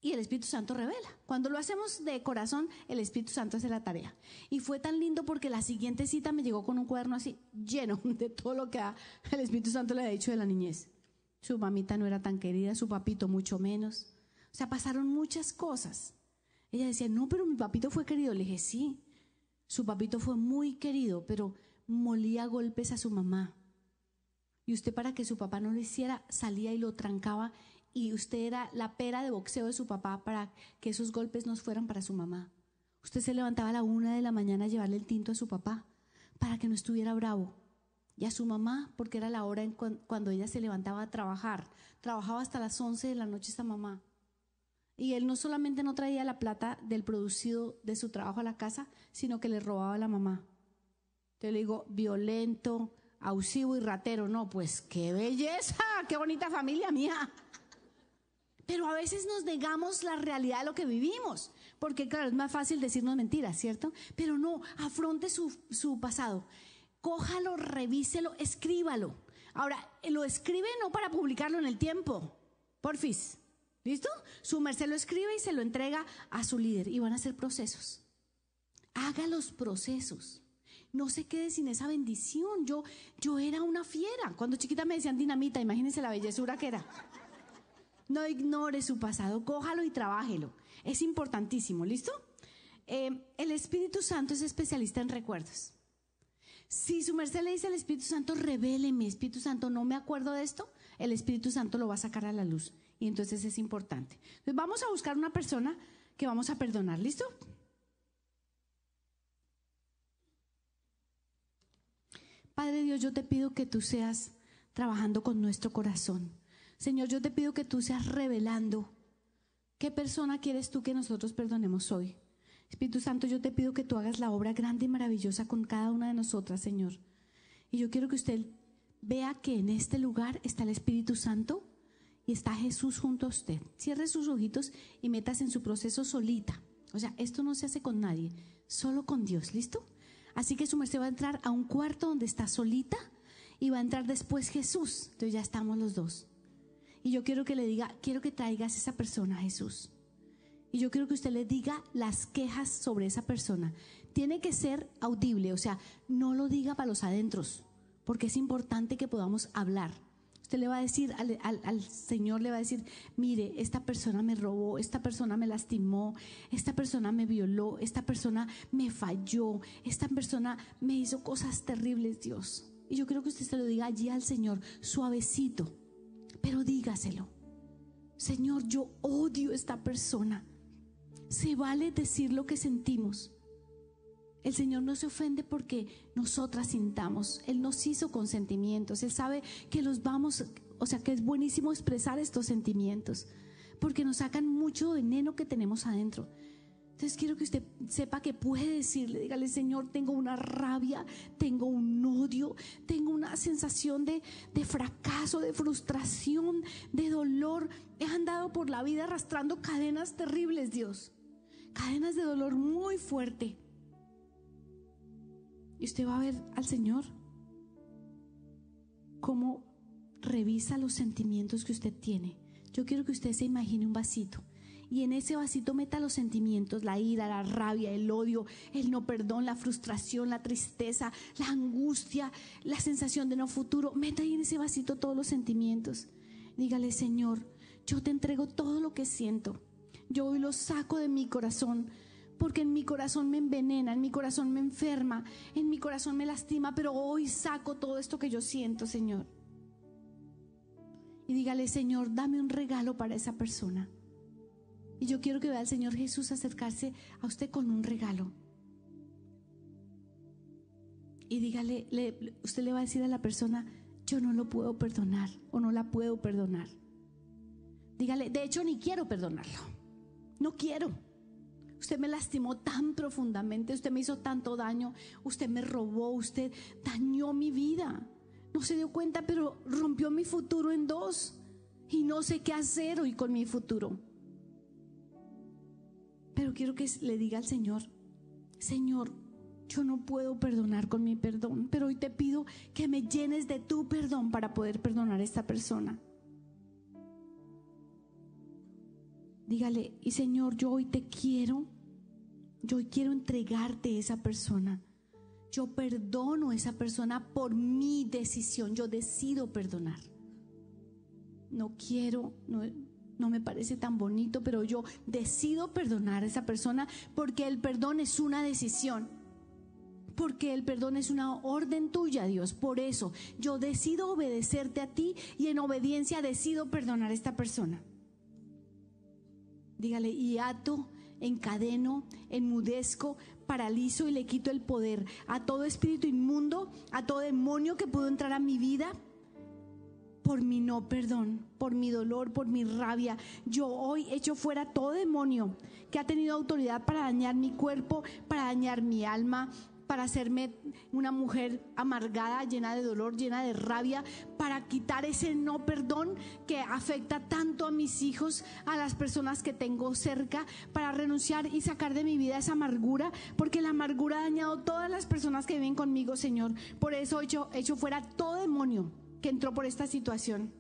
A: y el Espíritu Santo revela. Cuando lo hacemos de corazón, el Espíritu Santo hace la tarea. Y fue tan lindo porque la siguiente cita me llegó con un cuaderno así lleno de todo lo que el Espíritu Santo le había dicho de la niñez. Su mamita no era tan querida, su papito mucho menos. O sea, pasaron muchas cosas. Ella decía, no, pero mi papito fue querido. Le dije, sí, su papito fue muy querido, pero molía golpes a su mamá. Y usted para que su papá no lo hiciera, salía y lo trancaba y usted era la pera de boxeo de su papá para que esos golpes no fueran para su mamá. Usted se levantaba a la una de la mañana a llevarle el tinto a su papá para que no estuviera bravo. Y a su mamá, porque era la hora en cuando ella se levantaba a trabajar. Trabajaba hasta las once de la noche esta mamá. Y él no solamente no traía la plata del producido de su trabajo a la casa, sino que le robaba a la mamá. Te le digo, violento, ausivo y ratero. No, pues qué belleza, qué bonita familia mía. Pero a veces nos negamos la realidad de lo que vivimos, porque claro, es más fácil decirnos mentiras, ¿cierto? Pero no, afronte su, pasado, cójalo, revíselo, escríbalo. Ahora, lo escribe no para publicarlo en el tiempo, porfis, ¿listo? Su merced lo escribe y se lo entrega a su líder y van a hacer procesos. Haga los procesos no se quede sin esa bendición. Yo, yo era una fiera. Cuando chiquita me decían dinamita, imagínense la bellezura que era. No ignore su pasado, cójalo y trabájelo. Es importantísimo, ¿listo? Eh, el Espíritu Santo es especialista en recuerdos. Si su merced le dice al Espíritu Santo, revéleme, Espíritu Santo, no me acuerdo de esto, el Espíritu Santo lo va a sacar a la luz. Y entonces es importante. Entonces vamos a buscar una persona que vamos a perdonar, ¿listo? Padre Dios, yo te pido que tú seas trabajando con nuestro corazón. Señor, yo te pido que tú seas revelando qué persona quieres tú que nosotros perdonemos hoy. Espíritu Santo, yo te pido que tú hagas la obra grande y maravillosa con cada una de nosotras, Señor. Y yo quiero que usted vea que en este lugar está el Espíritu Santo y está Jesús junto a usted. Cierre sus ojitos y metas en su proceso solita. O sea, esto no se hace con nadie, solo con Dios, ¿listo? Así que su merced va a entrar a un cuarto donde está solita y va a entrar después Jesús. Entonces ya estamos los dos. Y yo quiero que le diga, quiero que traigas esa persona a Jesús. Y yo quiero que usted le diga las quejas sobre esa persona. Tiene que ser audible, o sea, no lo diga para los adentros, porque es importante que podamos hablar. Usted le va a decir al, Señor, le va a decir, mire, esta persona me robó, esta persona me lastimó, esta persona me violó, esta persona me falló, esta persona me hizo cosas terribles, Dios. Y yo creo que usted se lo diga allí al Señor, suavecito pero dígaselo. Señor, yo odio esta persona. Se vale decir lo que sentimos. El Señor no se ofende porque nosotras sintamos. Él nos hizo con sentimientos. Él sabe que los vamos, o sea, que es buenísimo expresar estos sentimientos porque nos sacan mucho veneno que tenemos adentro. Entonces quiero que usted sepa que puede decirle, dígale, Señor, tengo una rabia, tengo un odio, tengo una sensación de, fracaso, de frustración, de dolor. He andado por la vida arrastrando cadenas terribles, Dios. Cadenas de dolor muy fuerte. Y usted va a ver al Señor cómo revisa los sentimientos que usted tiene. Yo quiero que usted se imagine un vasito y en ese vasito meta los sentimientos, la ira, la rabia, el odio, el no perdón, la frustración, la tristeza, la angustia, la sensación de no futuro. Meta ahí en ese vasito todos los sentimientos. Dígale, Señor, yo te entrego todo lo que siento. Yo hoy lo saco de mi corazón porque en mi corazón me envenena, en mi corazón me enferma, en mi corazón me lastima, pero hoy saco todo esto que yo siento, Señor. Y dígale, Señor, dame un regalo para esa persona. Y yo quiero que vea al Señor Jesús acercarse a usted con un regalo. Y dígale, usted le va a decir a la persona, yo no lo puedo perdonar o no la puedo perdonar. Dígale, de hecho ni quiero perdonarlo. No quiero. Usted me lastimó tan profundamente, usted me hizo tanto daño, usted me robó, usted dañó mi vida. No se dio cuenta, pero rompió mi futuro en dos. Y no sé qué hacer hoy con mi futuro. Pero quiero que le diga al Señor, Señor, yo no puedo perdonar con mi perdón, pero hoy te pido que me llenes de tu perdón para poder perdonar a esta persona. Dígale, y Señor, yo hoy te quiero, yo hoy quiero entregarte a esa persona. Yo perdono a esa persona por mi decisión, yo decido perdonar. No quiero, no, no me parece tan bonito, pero yo decido perdonar a esa persona porque el perdón es una decisión. Porque el perdón es una orden tuya, Dios. Por eso yo decido obedecerte a ti y en obediencia decido perdonar a esta persona. Dígale, y ato, encadeno, enmudezco, paralizo y le quito el poder a todo espíritu inmundo, a todo demonio que pudo entrar a mi vida por mi no perdón, por mi dolor, por mi rabia. Yo hoy echo fuera todo demonio que ha tenido autoridad para dañar mi cuerpo, para dañar mi alma, para hacerme una mujer amargada, llena de dolor, llena de rabia, para quitar ese no perdón que afecta tanto a mis hijos, a las personas que tengo cerca, para renunciar y sacar de mi vida esa amargura, porque la amargura ha dañado todas las personas que viven conmigo, Señor. Por eso he echo fuera todo demonio que entró por esta situación.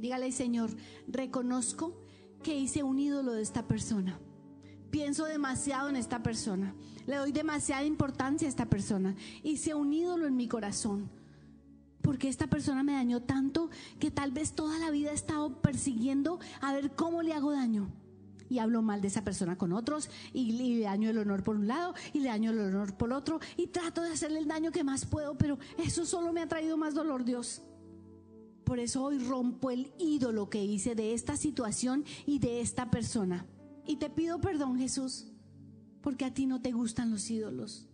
A: Dígale, Señor, reconozco que hice un ídolo de esta persona. Pienso demasiado en esta persona. Le doy demasiada importancia a esta persona. Hice un ídolo en mi corazón. Porque esta persona me dañó tanto que tal vez toda la vida he estado persiguiendo a ver cómo le hago daño y hablo mal de esa persona con otros y, le daño el honor por un lado y le daño el honor por otro y trato de hacerle el daño que más puedo, pero eso solo me ha traído más dolor, Dios. Por eso hoy rompo el ídolo que hice de esta situación y de esta persona. Y te pido perdón, Jesús, porque a ti no te gustan los ídolos.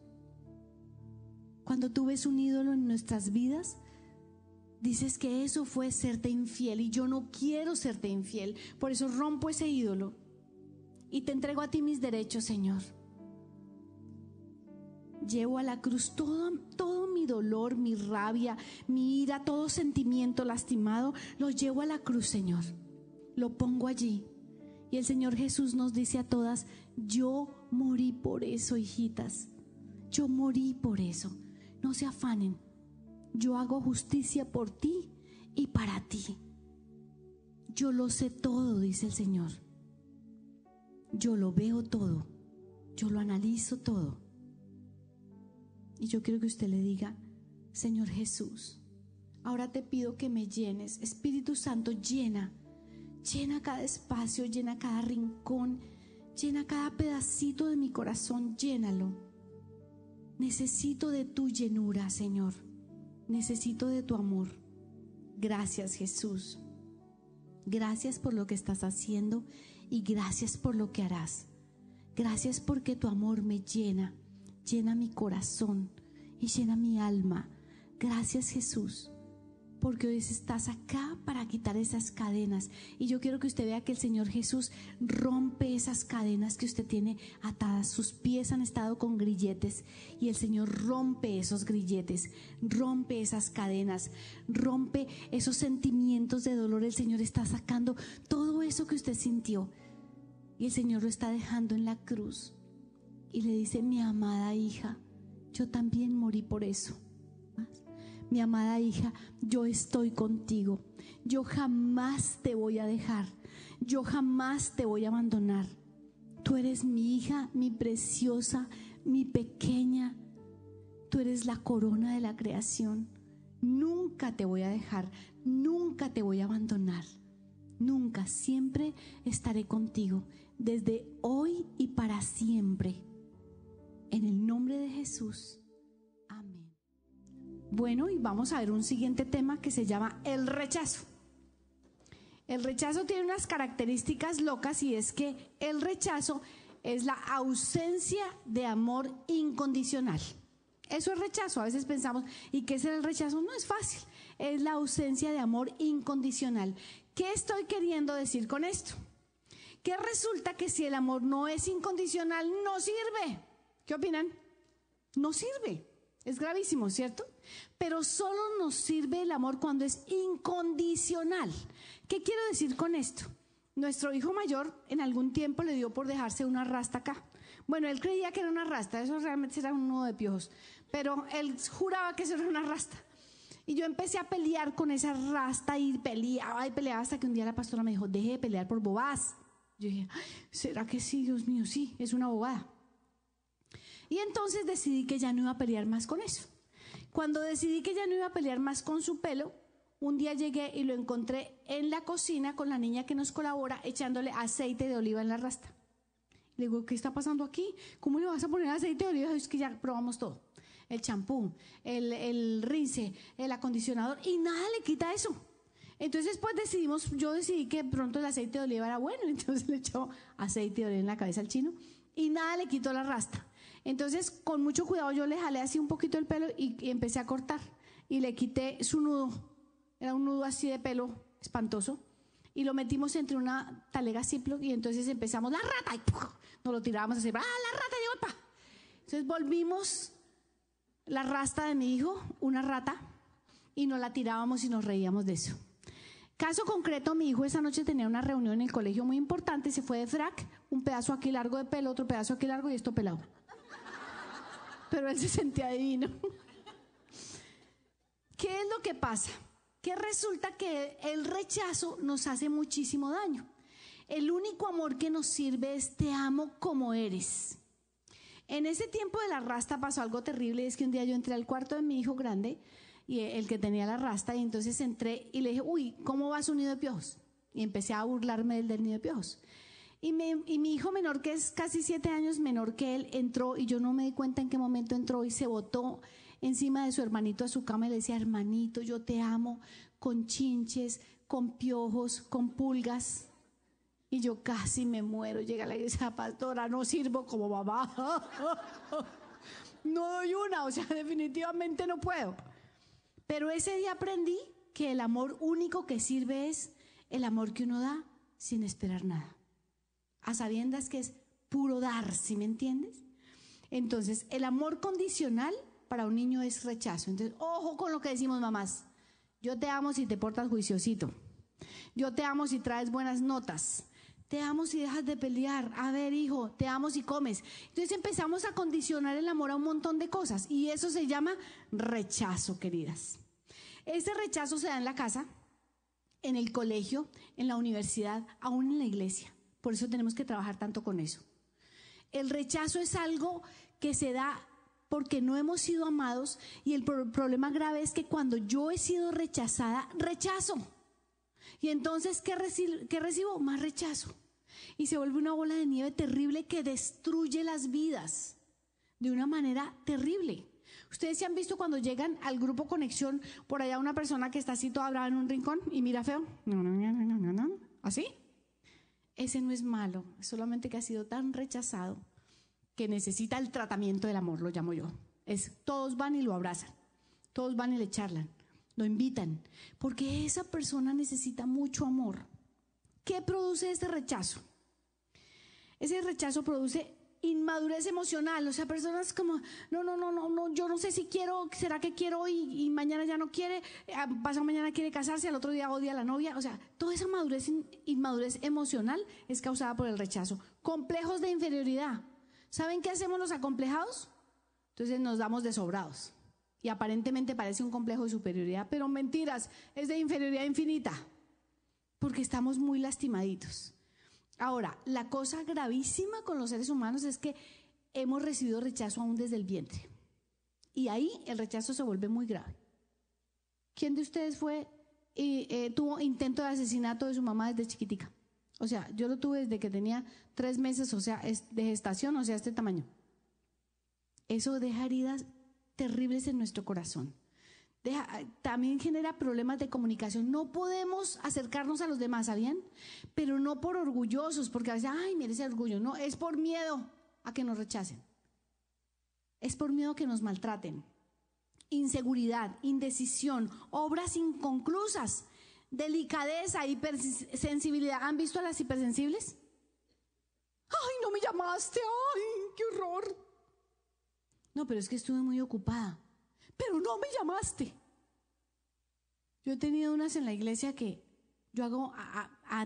A: Cuando tú ves un ídolo en nuestras vidas, dices que eso fue serte infiel y yo no quiero serte infiel. Por eso rompo ese ídolo y te entrego a ti mis derechos, Señor. Llevo a la cruz todo, todo mi dolor, mi rabia, mi ira, todo sentimiento lastimado, lo llevo a la cruz, Señor. Lo pongo allí. Y el Señor Jesús nos dice a todas, yo morí por eso, hijitas. Yo morí por eso. No se afanen. Yo hago justicia por ti y para ti. Yo lo sé todo, dice el Señor. Yo lo veo todo. Yo lo analizo todo. Y yo quiero que usted le diga, Señor Jesús, ahora te pido que me llenes. Espíritu Santo, llena. Llena cada espacio, llena cada rincón, llena cada pedacito de mi corazón, llénalo. Necesito de tu llenura, Señor. Necesito de tu amor. Gracias, Jesús. Gracias por lo que estás haciendo y gracias por lo que harás. Gracias porque tu amor me llena llena mi corazón y llena mi alma. Gracias Jesús, porque hoy estás acá para quitar esas cadenas. Y yo quiero que usted vea que el Señor Jesús rompe esas cadenas que usted tiene atadas. Sus pies han estado con grilletes y el Señor rompe esos grilletes, rompe esas cadenas, rompe esos sentimientos de dolor. El Señor está sacando todo eso que usted sintió y el Señor lo está dejando en la cruz y le dice, mi amada hija, yo también morí por eso. Mi amada hija, yo estoy contigo. Yo jamás te voy a dejar. Yo jamás te voy a abandonar. Tú eres mi hija, mi preciosa, mi pequeña. Tú eres la corona de la creación. Nunca te voy a dejar. Nunca te voy a abandonar. Nunca, siempre estaré contigo. Desde hoy y para siempre. En el nombre de Jesús. Amén. Bueno, y vamos a ver un siguiente tema que se llama el rechazo. El rechazo tiene unas características locas y es que el rechazo es la ausencia de amor incondicional. Eso es rechazo. A veces pensamos, ¿y qué es el rechazo? No es fácil. Es la ausencia de amor incondicional. ¿Qué estoy queriendo decir con esto? Que resulta que si el amor no es incondicional, no sirve. ¿Qué opinan? No sirve. Es gravísimo, ¿cierto? Pero solo nos sirve el amor cuando es incondicional. ¿Qué quiero decir con esto? Nuestro hijo mayor en algún tiempo le dio por dejarse una rasta acá. Bueno, él creía que era una rasta, eso realmente era un nudo de piojos, pero él juraba que eso era una rasta. Y yo empecé a pelear con esa rasta y peleaba y peleaba hasta que un día la pastora me dijo, deje de pelear por bobadas. Yo dije, ¿será que sí, Dios mío? Sí, es una bobada. Y entonces decidí que ya no iba a pelear más con eso. Cuando decidí que ya no iba a pelear más con su pelo, un día llegué y lo encontré en la cocina con la niña que nos colabora echándole aceite de oliva en la rasta. Le digo, ¿qué está pasando aquí? ¿Cómo le vas a poner aceite de oliva? Es que ya probamos todo. El champú, el, el rince, el acondicionador y nada le quita eso. Entonces, pues decidimos, yo decidí que pronto el aceite de oliva era bueno, entonces le echó aceite de oliva en la cabeza al chino y nada le quitó la rasta. Entonces, con mucho cuidado, yo le jalé así un poquito el pelo y, empecé a cortar. Y le quité su nudo. Era un nudo así de pelo espantoso y lo metimos entre una talega ciplo y entonces empezamos la rata y nos lo tirábamos así, ¡ah, la rata llegó! ¡pa! Entonces volvimos la rasta de mi hijo, una rata, y nos la tirábamos y nos reíamos de eso. Caso concreto, mi hijo esa noche tenía una reunión en el colegio muy importante, se fue de frac, un pedazo aquí largo de pelo, otro pedazo aquí largo y esto pelado pero él se sentía divino. ¿Qué es lo que pasa? Que resulta que el rechazo nos hace muchísimo daño. El único amor que nos sirve es te amo como eres. En ese tiempo de la rasta pasó algo terrible, es que un día yo entré al cuarto de mi hijo grande, y el que tenía la rasta, y entonces entré y le dije, uy, ¿cómo va su nido de piojos? Y empecé a burlarme del, del nido de piojos. Y, mi hijo menor, que es casi siete años menor que él, entró y yo no me di cuenta en qué momento entró y se botó encima de su hermanito a su cama y le decía, hermanito, yo te amo, con chinches, con piojos, con pulgas. Y yo casi me muero. Llega la iglesia, pastora, no sirvo como mamá. no doy una, o sea, definitivamente no puedo. Pero ese día aprendí que el amor único que sirve es el amor que uno da sin esperar nada a sabiendas que es puro dar, ¿sí me entiendes? Entonces, el amor condicional para un niño es rechazo. Entonces, ojo con lo que decimos mamás. Yo te amo si te portas juiciosito. Yo te amo si traes buenas notas. Te amo si dejas de pelear. A ver, hijo, te amo si comes. Entonces empezamos a condicionar el amor a un montón de cosas y eso se llama rechazo, queridas. Este rechazo se da en la casa, en el colegio, en la universidad, aún en la iglesia. Por eso tenemos que trabajar tanto con eso. El rechazo es algo que se da porque no hemos sido amados y el problema grave es que cuando yo he sido rechazada, rechazo. Y entonces, ¿qué, recibo? Más rechazo. Y se vuelve una bola de nieve terrible que destruye las vidas de una manera terrible. Ustedes se han visto cuando llegan al grupo conexión por allá una persona que está así toda brava en un rincón y mira feo. ¿Así? ese no es malo, solamente que ha sido tan rechazado que necesita el tratamiento del amor, lo llamo yo. Es todos van y lo abrazan, todos van y le charlan, lo invitan, porque esa persona necesita mucho amor. ¿Qué produce este rechazo? Ese rechazo produce inmadurez emocional, o sea, personas como, no, no, no, no, yo no sé si quiero, será que quiero y, y mañana ya no quiere, eh, ah, pasado mañana quiere casarse, al otro día odia a la novia, o sea, toda esa madurez, inmadurez emocional es causada por el rechazo. Complejos de inferioridad. ¿Saben qué hacemos los acomplejados? Entonces nos damos desobrados. Y aparentemente parece un complejo de superioridad, pero mentiras, es de inferioridad infinita, porque estamos muy lastimaditos. Ahora, la cosa gravísima con los seres humanos es que hemos recibido rechazo aún desde el vientre. Y ahí el rechazo se vuelve muy grave. ¿Quién de ustedes fue y eh, tuvo intento de asesinato de su mamá desde chiquitica? O sea, yo lo tuve desde que tenía tres meses, o sea, de gestación, o sea, este tamaño. Eso deja heridas terribles en nuestro corazón también genera problemas de comunicación. No podemos acercarnos a los demás, ¿sabían? Pero no por orgullosos, porque a veces, ay, mire ese orgullo. No, es por miedo a que nos rechacen. Es por miedo a que nos maltraten. Inseguridad, indecisión, obras inconclusas, delicadeza, hipersensibilidad. ¿Han visto a las hipersensibles? ¡Ay, no me llamaste! ¡Ay, qué horror! No, pero es que estuve muy ocupada pero no me llamaste. Yo he tenido unas en la iglesia que yo hago,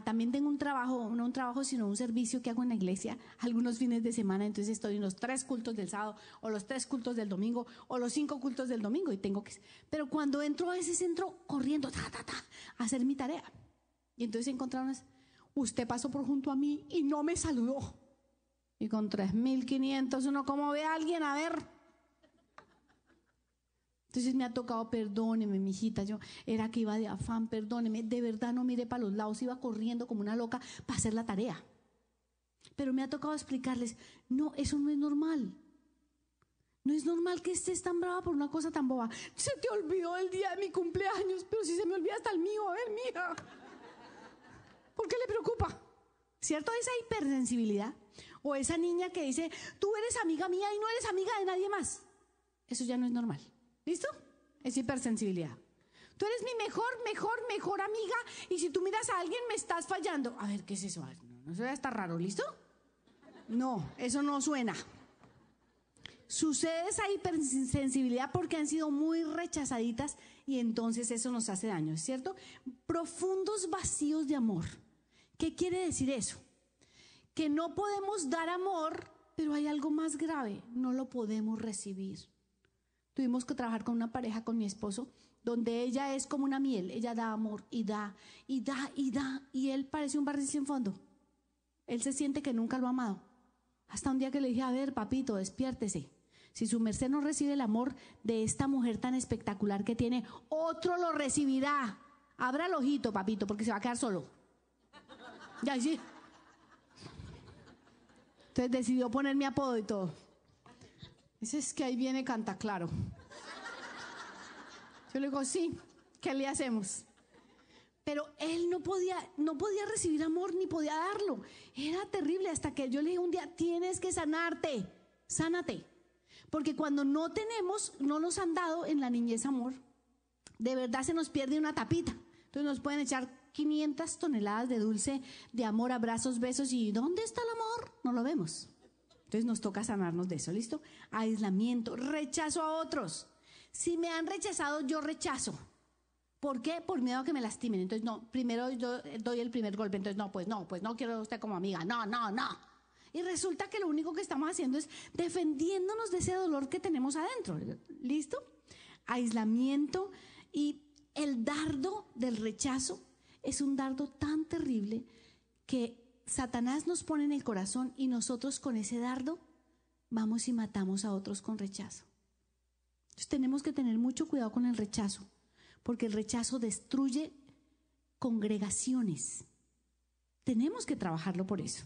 A: también tengo un trabajo, no un trabajo, sino un servicio que hago en la iglesia algunos fines de semana, entonces estoy en los tres cultos del sábado, o los tres cultos del domingo, o los cinco cultos del domingo, y tengo que... Pero cuando entro a ese centro, corriendo, ta, ta, ta, a hacer mi tarea. Y entonces encontraron, usted pasó por junto a mí y no me saludó. Y con 3.500 uno, ¿cómo ve a alguien? A ver, entonces me ha tocado, perdóneme, mijita, yo era que iba de afán, perdóneme, de verdad no miré para los lados, iba corriendo como una loca para hacer la tarea. Pero me ha tocado explicarles, no, eso no es normal. No es normal que estés tan brava por una cosa tan boba. Se te olvidó el día de mi cumpleaños, pero si se me olvida hasta el mío, a ver, mija. ¿Por qué le preocupa? ¿Cierto? Esa hipersensibilidad. O esa niña que dice, tú eres amiga mía y no eres amiga de nadie más. Eso ya no es normal. ¿Listo? Es hipersensibilidad. Tú eres mi mejor, mejor, mejor amiga y si tú miras a alguien me estás fallando. A ver, ¿qué es eso? no, no suena hasta raro, ¿listo? No, eso no suena. Sucede esa hipersensibilidad porque han sido muy rechazaditas y entonces eso nos hace daño, ¿es cierto? Profundos vacíos de amor. ¿Qué quiere decir eso? Que no podemos dar amor, pero hay algo más grave, no lo podemos recibir. Tuvimos que trabajar con una pareja, con mi esposo, donde ella es como una miel, ella da amor y da, y da, y da, y él parece un barril sin fondo. Él se siente que nunca lo ha amado. Hasta un día que le dije, a ver, papito, despiértese. Si su merced no recibe el amor de esta mujer tan espectacular que tiene, otro lo recibirá. Abra el ojito, papito, porque se va a quedar solo. Ya, sí. Entonces decidió poner mi apodo y todo. Ese es que ahí viene Canta Claro. Yo le digo, sí, ¿qué le hacemos? Pero él no podía, no podía recibir amor ni podía darlo. Era terrible hasta que yo le dije un día, tienes que sanarte, sánate. Porque cuando no tenemos, no nos han dado en la niñez amor, de verdad se nos pierde una tapita. Entonces nos pueden echar 500 toneladas de dulce, de amor, abrazos, besos y ¿dónde está el amor? No lo vemos. Entonces nos toca sanarnos de eso, ¿listo? Aislamiento, rechazo a otros. Si me han rechazado, yo rechazo. ¿Por qué? Por miedo a que me lastimen. Entonces, no, primero yo doy el primer golpe. Entonces, no, pues no, pues no quiero a usted como amiga. No, no, no. Y resulta que lo único que estamos haciendo es defendiéndonos de ese dolor que tenemos adentro. ¿Listo? Aislamiento y el dardo del rechazo es un dardo tan terrible que Satanás nos pone en el corazón y nosotros con ese dardo vamos y matamos a otros con rechazo. Entonces tenemos que tener mucho cuidado con el rechazo, porque el rechazo destruye congregaciones. Tenemos que trabajarlo por eso.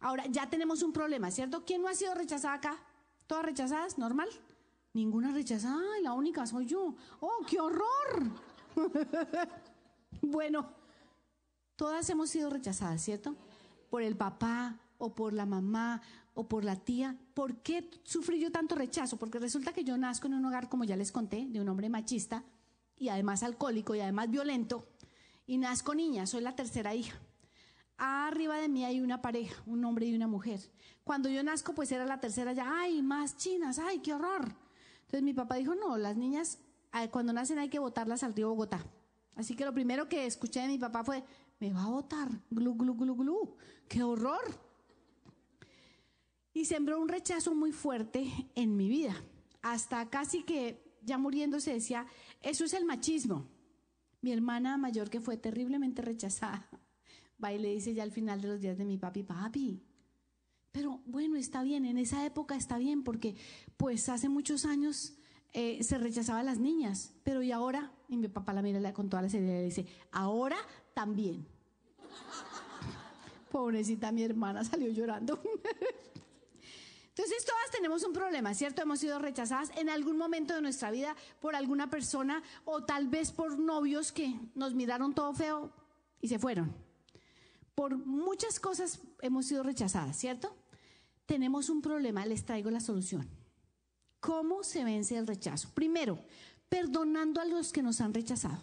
A: Ahora, ya tenemos un problema, ¿cierto? ¿Quién no ha sido rechazada acá? ¿Todas rechazadas? ¿Normal? Ninguna rechazada, la única soy yo. ¡Oh, qué horror! bueno, todas hemos sido rechazadas, ¿cierto? por el papá o por la mamá o por la tía, ¿por qué sufrí yo tanto rechazo? Porque resulta que yo nazco en un hogar, como ya les conté, de un hombre machista y además alcohólico y además violento, y nazco niña, soy la tercera hija. Arriba de mí hay una pareja, un hombre y una mujer. Cuando yo nazco, pues era la tercera ya, ay, más chinas, ay, qué horror. Entonces mi papá dijo, no, las niñas cuando nacen hay que botarlas al río Bogotá. Así que lo primero que escuché de mi papá fue, me va a votar. glu, glu, glu, glu, qué horror. Y sembró un rechazo muy fuerte en mi vida, hasta casi que ya muriéndose decía, eso es el machismo. Mi hermana mayor que fue terriblemente rechazada, va y le dice ya al final de los días de mi papi, papi, pero bueno, está bien, en esa época está bien, porque pues hace muchos años eh, se rechazaba las niñas, pero y ahora, y mi papá la mira con toda la seriedad y le dice, ahora también. Pobrecita mi hermana salió llorando. Entonces todas tenemos un problema, ¿cierto? Hemos sido rechazadas en algún momento de nuestra vida por alguna persona o tal vez por novios que nos miraron todo feo y se fueron. Por muchas cosas hemos sido rechazadas, ¿cierto? Tenemos un problema, les traigo la solución. ¿Cómo se vence el rechazo? Primero, perdonando a los que nos han rechazado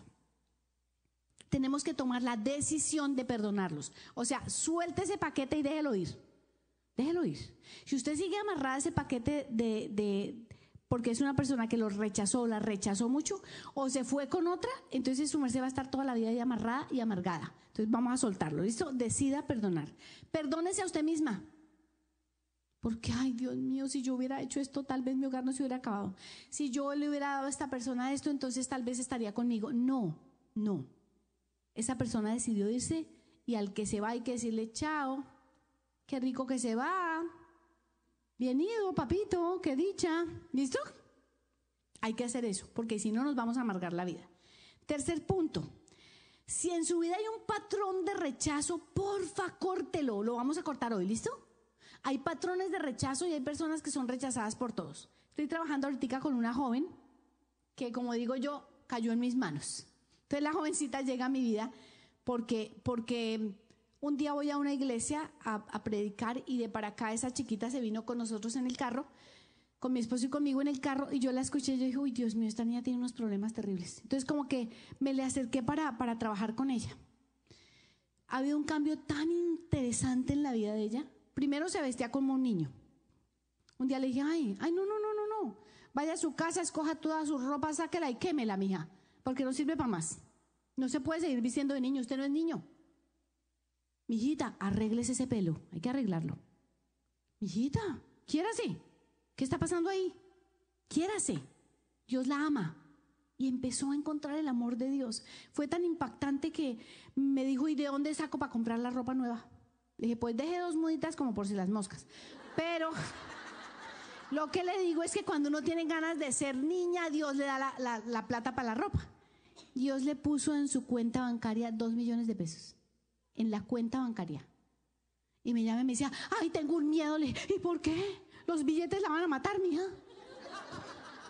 A: tenemos que tomar la decisión de perdonarlos. O sea, suelte ese paquete y déjelo ir. Déjelo ir. Si usted sigue amarrada ese paquete de, porque es una persona que lo rechazó, la rechazó mucho, o se fue con otra, entonces su merced va a estar toda la vida ahí amarrada y amargada. Entonces vamos a soltarlo, ¿listo? Decida perdonar. Perdónese a usted misma. Porque, ay, Dios mío, si yo hubiera hecho esto, tal vez mi hogar no se hubiera acabado. Si yo le hubiera dado a esta persona esto, entonces tal vez estaría conmigo. No, no esa persona decidió irse y al que se va hay que decirle chao, qué rico que se va, bienvenido papito, qué dicha, ¿listo? Hay que hacer eso, porque si no nos vamos a amargar la vida. Tercer punto, si en su vida hay un patrón de rechazo, porfa, córtelo, lo vamos a cortar hoy, ¿listo? Hay patrones de rechazo y hay personas que son rechazadas por todos. Estoy trabajando ahorita con una joven que, como digo yo, cayó en mis manos. Entonces la jovencita llega a mi vida porque, porque un día voy a una iglesia a, predicar y de para acá esa chiquita se vino con nosotros en el carro, con mi esposo y conmigo en el carro, y yo la escuché y yo dije, uy, Dios mío, esta niña tiene unos problemas terribles. Entonces como que me le acerqué para, para trabajar con ella. Ha habido un cambio tan interesante en la vida de ella. Primero se vestía como un niño. Un día le dije, ay, ay, no, no, no, no, no. Vaya a su casa, escoja toda su ropa, sáquela y quémela, mija, porque no sirve para más. No se puede seguir vistiendo de niño, usted no es niño. Mijita, arréglese ese pelo, hay que arreglarlo. Mijita, quiérase. ¿Qué está pasando ahí? Quiérase. Dios la ama. Y empezó a encontrar el amor de Dios. Fue tan impactante que me dijo, ¿y de dónde saco para comprar la ropa nueva? Le dije, pues deje dos muditas como por si las moscas. Pero lo que le digo es que cuando uno tiene ganas de ser niña, Dios le da la plata para la ropa. Dios le puso en su cuenta bancaria dos millones de pesos. En la cuenta bancaria. Y me llama y me decía, ay, tengo un miedo. ¿Y por qué? Los billetes la van a matar, mija.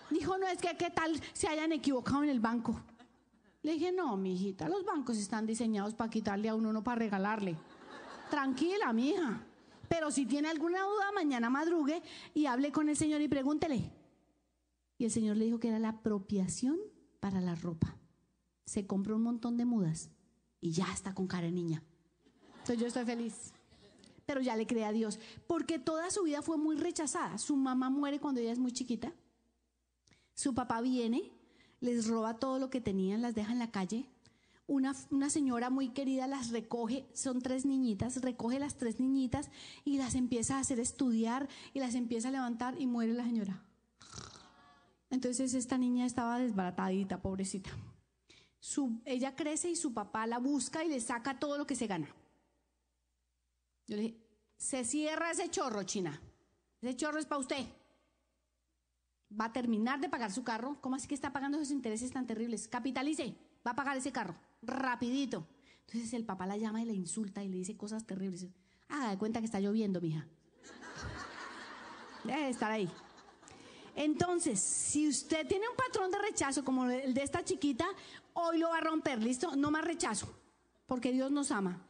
A: Dijo, no, es que qué tal se hayan equivocado en el banco. Le dije, no, mi los bancos están diseñados para quitarle a uno, no para regalarle. Tranquila, mija. Pero si tiene alguna duda, mañana madrugue y hable con el señor y pregúntele. Y el señor le dijo que era la apropiación para la ropa se compró un montón de mudas y ya está con cara de niña. Entonces yo estoy feliz. Pero ya le cree a Dios. Porque toda su vida fue muy rechazada. Su mamá muere cuando ella es muy chiquita. Su papá viene, les roba todo lo que tenían, las deja en la calle. Una, una, señora muy querida las recoge, son tres niñitas, recoge las tres niñitas y las empieza a hacer estudiar y las empieza a levantar y muere la señora. Entonces esta niña estaba desbaratadita, pobrecita ella crece y su papá la busca y le saca todo lo que se gana. Yo le dije, se cierra ese chorro, China. Ese chorro es para usted. Va a terminar de pagar su carro. ¿Cómo así que está pagando esos intereses tan terribles? Capitalice, va a pagar ese carro, rapidito. Entonces el papá la llama y la insulta y le dice cosas terribles. Ah, de cuenta que está lloviendo, mija. Debe de estar ahí. Entonces, si usted tiene un patrón de rechazo como el de esta chiquita, hoy lo va a romper, ¿listo? No más rechazo, porque Dios nos ama.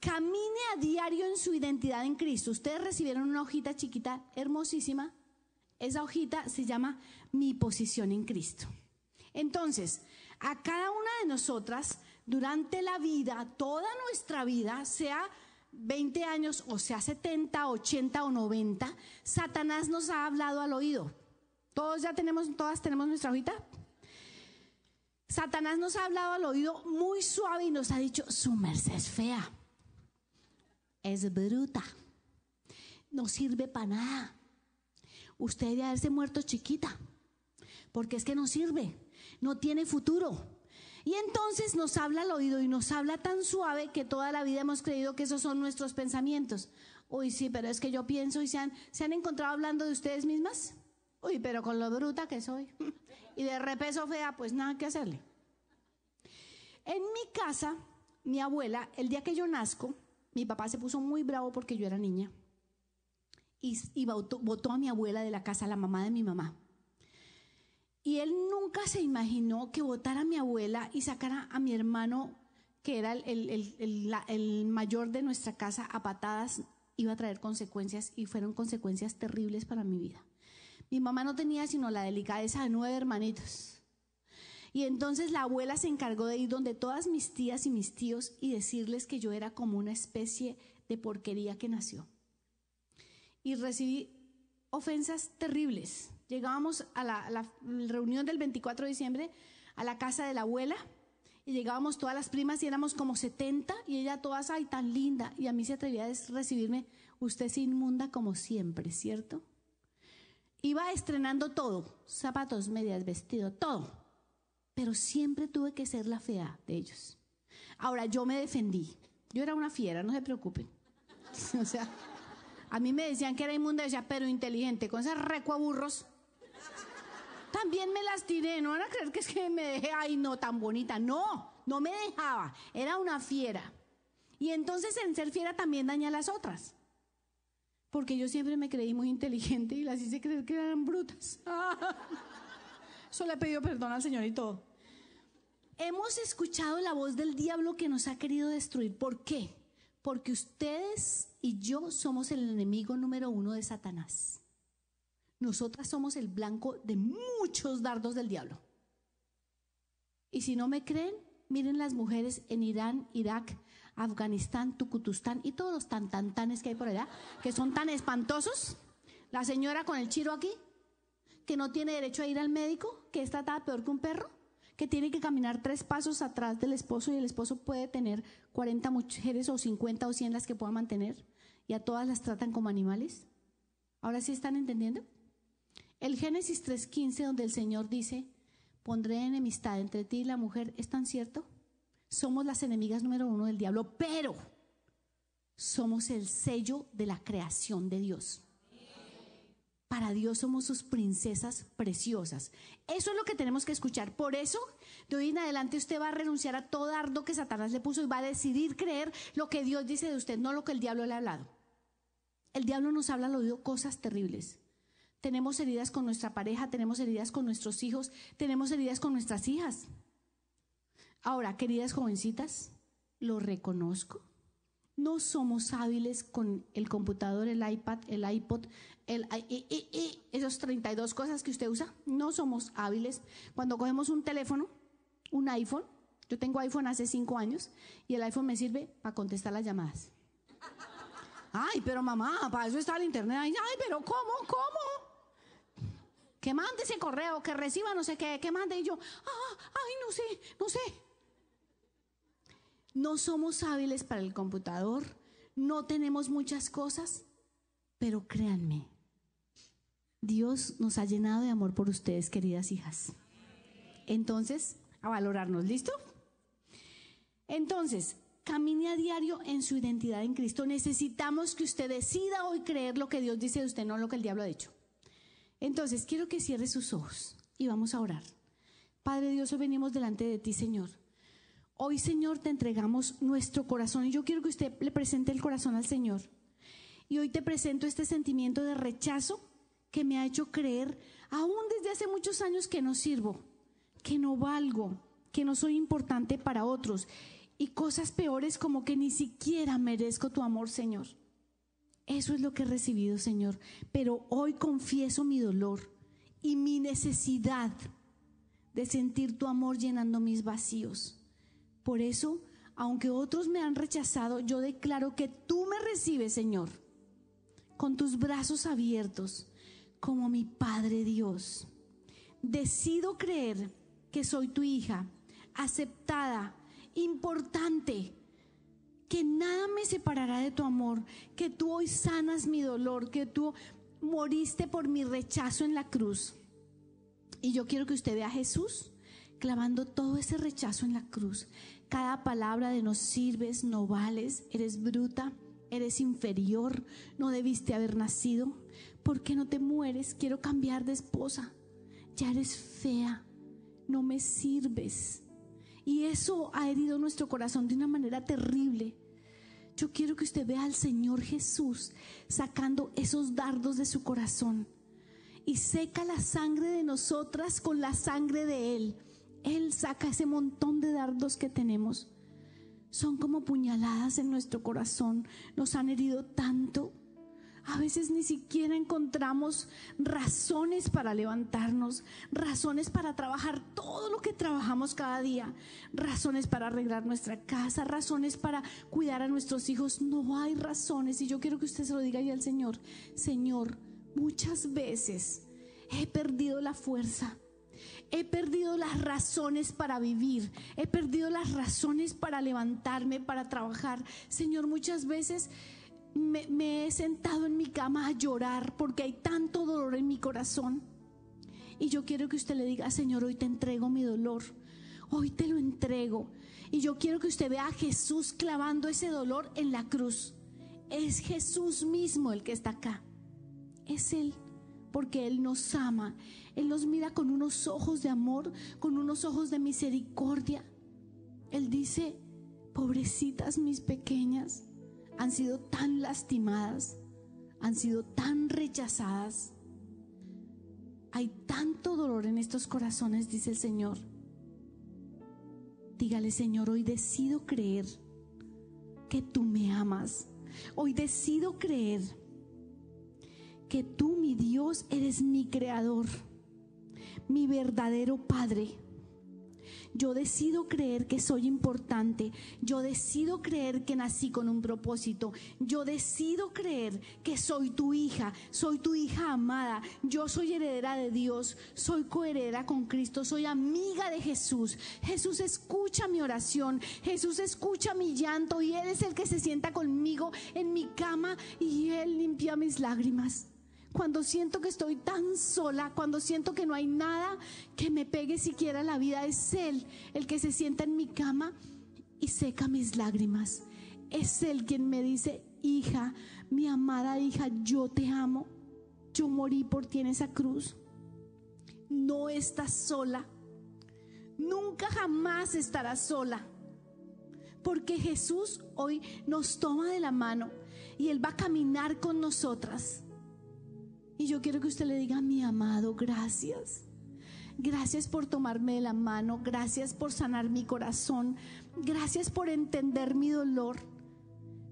A: Camine a diario en su identidad en Cristo. Ustedes recibieron una hojita chiquita, hermosísima. Esa hojita se llama Mi posición en Cristo. Entonces, a cada una de nosotras, durante la vida, toda nuestra vida, sea 20 años o sea 70, 80 o 90, Satanás nos ha hablado al oído. Todos ya tenemos, todas tenemos nuestra hojita. Satanás nos ha hablado al oído muy suave y nos ha dicho, su merced es fea, es bruta, no sirve para nada. Usted debe haberse muerto chiquita, porque es que no sirve, no tiene futuro. Y entonces nos habla al oído y nos habla tan suave que toda la vida hemos creído que esos son nuestros pensamientos. Uy, sí, pero es que yo pienso y ¿se han encontrado hablando de ustedes mismas. Uy, pero con lo bruta que soy. Y de repeso fea, pues nada que hacerle. En mi casa, mi abuela, el día que yo nazco, mi papá se puso muy bravo porque yo era niña. Y, votó, a mi abuela de la casa, la mamá de mi mamá. Y él nunca se imaginó que votara a mi abuela y sacara a mi hermano, que era el, mayor de nuestra casa, a patadas, iba a traer consecuencias y fueron consecuencias terribles para mi vida. Mi mamá no tenía sino la delicadeza de nueve hermanitos. Y entonces la abuela se encargó de ir donde todas mis tías y mis tíos y decirles que yo era como una especie de porquería que nació. Y recibí ofensas terribles. Llegábamos a la, reunión del 24 de diciembre a la casa de la abuela y llegábamos todas las primas y éramos como 70 y ella todas, ay, tan linda. Y a mí se atrevía a recibirme, usted es inmunda como siempre, ¿cierto? Iba estrenando todo, zapatos, medias, vestido, todo. Pero siempre tuve que ser la fea de ellos. Ahora, yo me defendí. Yo era una fiera, no se preocupen. o sea, a mí me decían que era inmunda, decía, pero inteligente, con esas recuaburros. También me las tiré, no van a creer que es que me dejé, ay no, tan bonita. No, no me dejaba, era una fiera. Y entonces en ser fiera también daña a las otras porque yo siempre me creí muy inteligente y las hice creer que eran brutas. solo le he pedido perdón al Señor y todo. Hemos escuchado la voz del diablo que nos ha querido destruir. ¿Por qué? Porque ustedes y yo somos el enemigo número uno de Satanás. Nosotras somos el blanco de muchos dardos del diablo. Y si no me creen, miren las mujeres en Irán, Irak, Afganistán, Tucutustán y todos los tantantanes que hay por allá, que son tan espantosos. La señora con el chiro aquí, que no tiene derecho a ir al médico, que es tratada peor que un perro, que tiene que caminar tres pasos atrás del esposo y el esposo puede tener 40 mujeres o 50 o 100 las que pueda mantener y a todas las tratan como animales. ¿Ahora sí están entendiendo? El Génesis 3.15 donde el Señor dice, pondré enemistad entre ti y la mujer, ¿es tan cierto? somos las enemigas número uno del diablo, pero somos el sello de la creación de Dios. Para Dios somos sus princesas preciosas. Eso es lo que tenemos que escuchar. Por eso, de hoy en adelante usted va a renunciar a todo ardo que Satanás le puso y va a decidir creer lo que Dios dice de usted, no lo que el diablo le ha hablado. El diablo nos habla lo dio cosas terribles. Tenemos heridas con nuestra pareja, tenemos heridas con nuestros hijos, tenemos heridas con nuestras hijas. Ahora, queridas jovencitas, lo reconozco. No somos hábiles con el computador, el iPad, el iPod, el y esos 32 cosas que usted usa. No somos hábiles. Cuando cogemos un teléfono, un iPhone, yo tengo iPhone hace 5 años y el iPhone me sirve para contestar las llamadas. Ay, pero mamá, para eso está el internet. Ay, pero ¿cómo? ¿Cómo? Que mande ese correo, que reciba no sé qué, que mande. Y yo, ah, ay, no sé, no sé. No somos hábiles para el computador, no tenemos muchas cosas, pero créanme, Dios nos ha llenado de amor por ustedes, queridas hijas. Entonces, a valorarnos, ¿listo? Entonces, camine a diario en su identidad en Cristo. Necesitamos que usted decida hoy creer lo que Dios dice de usted, no lo que el diablo ha dicho. Entonces, quiero que cierre sus ojos y vamos a orar. Padre Dios, hoy venimos delante de ti, Señor. Hoy, Señor, te entregamos nuestro corazón. Y yo quiero que usted le presente el corazón al Señor. Y hoy te presento este sentimiento de rechazo que me ha hecho creer, aún desde hace muchos años, que no sirvo, que no valgo, que no soy importante para otros. Y cosas peores como que ni siquiera merezco tu amor, Señor. Eso es lo que he recibido, Señor. Pero hoy confieso mi dolor y mi necesidad de sentir tu amor llenando mis vacíos. Por eso, aunque otros me han rechazado, yo declaro que tú me recibes, Señor, con tus brazos abiertos, como mi Padre Dios. Decido creer que soy tu hija, aceptada, importante, que nada me separará de tu amor, que tú hoy sanas mi dolor, que tú moriste por mi rechazo en la cruz. Y yo quiero que usted vea a Jesús clavando todo ese rechazo en la cruz. Cada palabra de no sirves, no vales, eres bruta, eres inferior, no debiste haber nacido. ¿Por qué no te mueres? Quiero cambiar de esposa. Ya eres fea, no me sirves. Y eso ha herido nuestro corazón de una manera terrible. Yo quiero que usted vea al Señor Jesús sacando esos dardos de su corazón y seca la sangre de nosotras con la sangre de Él. Él saca ese montón de dardos que tenemos. Son como puñaladas en nuestro corazón. Nos han herido tanto. A veces ni siquiera encontramos razones para levantarnos, razones para trabajar todo lo que trabajamos cada día, razones para arreglar nuestra casa, razones para cuidar a nuestros hijos. No hay razones y yo quiero que usted se lo diga ya al Señor. Señor, muchas veces he perdido la fuerza, He perdido las razones para vivir, he perdido las razones para levantarme, para trabajar. Señor, muchas veces me, he sentado en mi cama a llorar porque hay tanto dolor en mi corazón. Y yo quiero que usted le diga, Señor, hoy te entrego mi dolor, hoy te lo entrego. Y yo quiero que usted vea a Jesús clavando ese dolor en la cruz. Es Jesús mismo el que está acá. Es Él, porque Él nos ama él los mira con unos ojos de amor, con unos ojos de misericordia. Él dice, pobrecitas mis pequeñas, han sido tan lastimadas, han sido tan rechazadas. Hay tanto dolor en estos corazones, dice el Señor. Dígale, Señor, hoy decido creer que tú me amas. Hoy decido creer que tú, mi Dios, eres mi creador mi verdadero Padre. Yo decido creer que soy importante. Yo decido creer que nací con un propósito. Yo decido creer que soy tu hija, soy tu hija amada. Yo soy heredera de Dios, soy coheredera con Cristo, soy amiga de Jesús. Jesús escucha mi oración, Jesús escucha mi llanto y Él es el que se sienta conmigo en mi cama y Él limpia mis lágrimas cuando siento que estoy tan sola, cuando siento que no hay nada que me pegue siquiera la vida, es Él el que se sienta en mi cama y seca mis lágrimas. Es Él quien me dice, hija, mi amada hija, yo te amo, yo morí por ti en esa cruz, no estás sola, nunca jamás estarás sola, porque Jesús hoy nos toma de la mano y Él va a caminar con nosotras. Y yo quiero que usted le diga, mi amado, gracias. Gracias por tomarme de la mano, gracias por sanar mi corazón, gracias por entender mi dolor,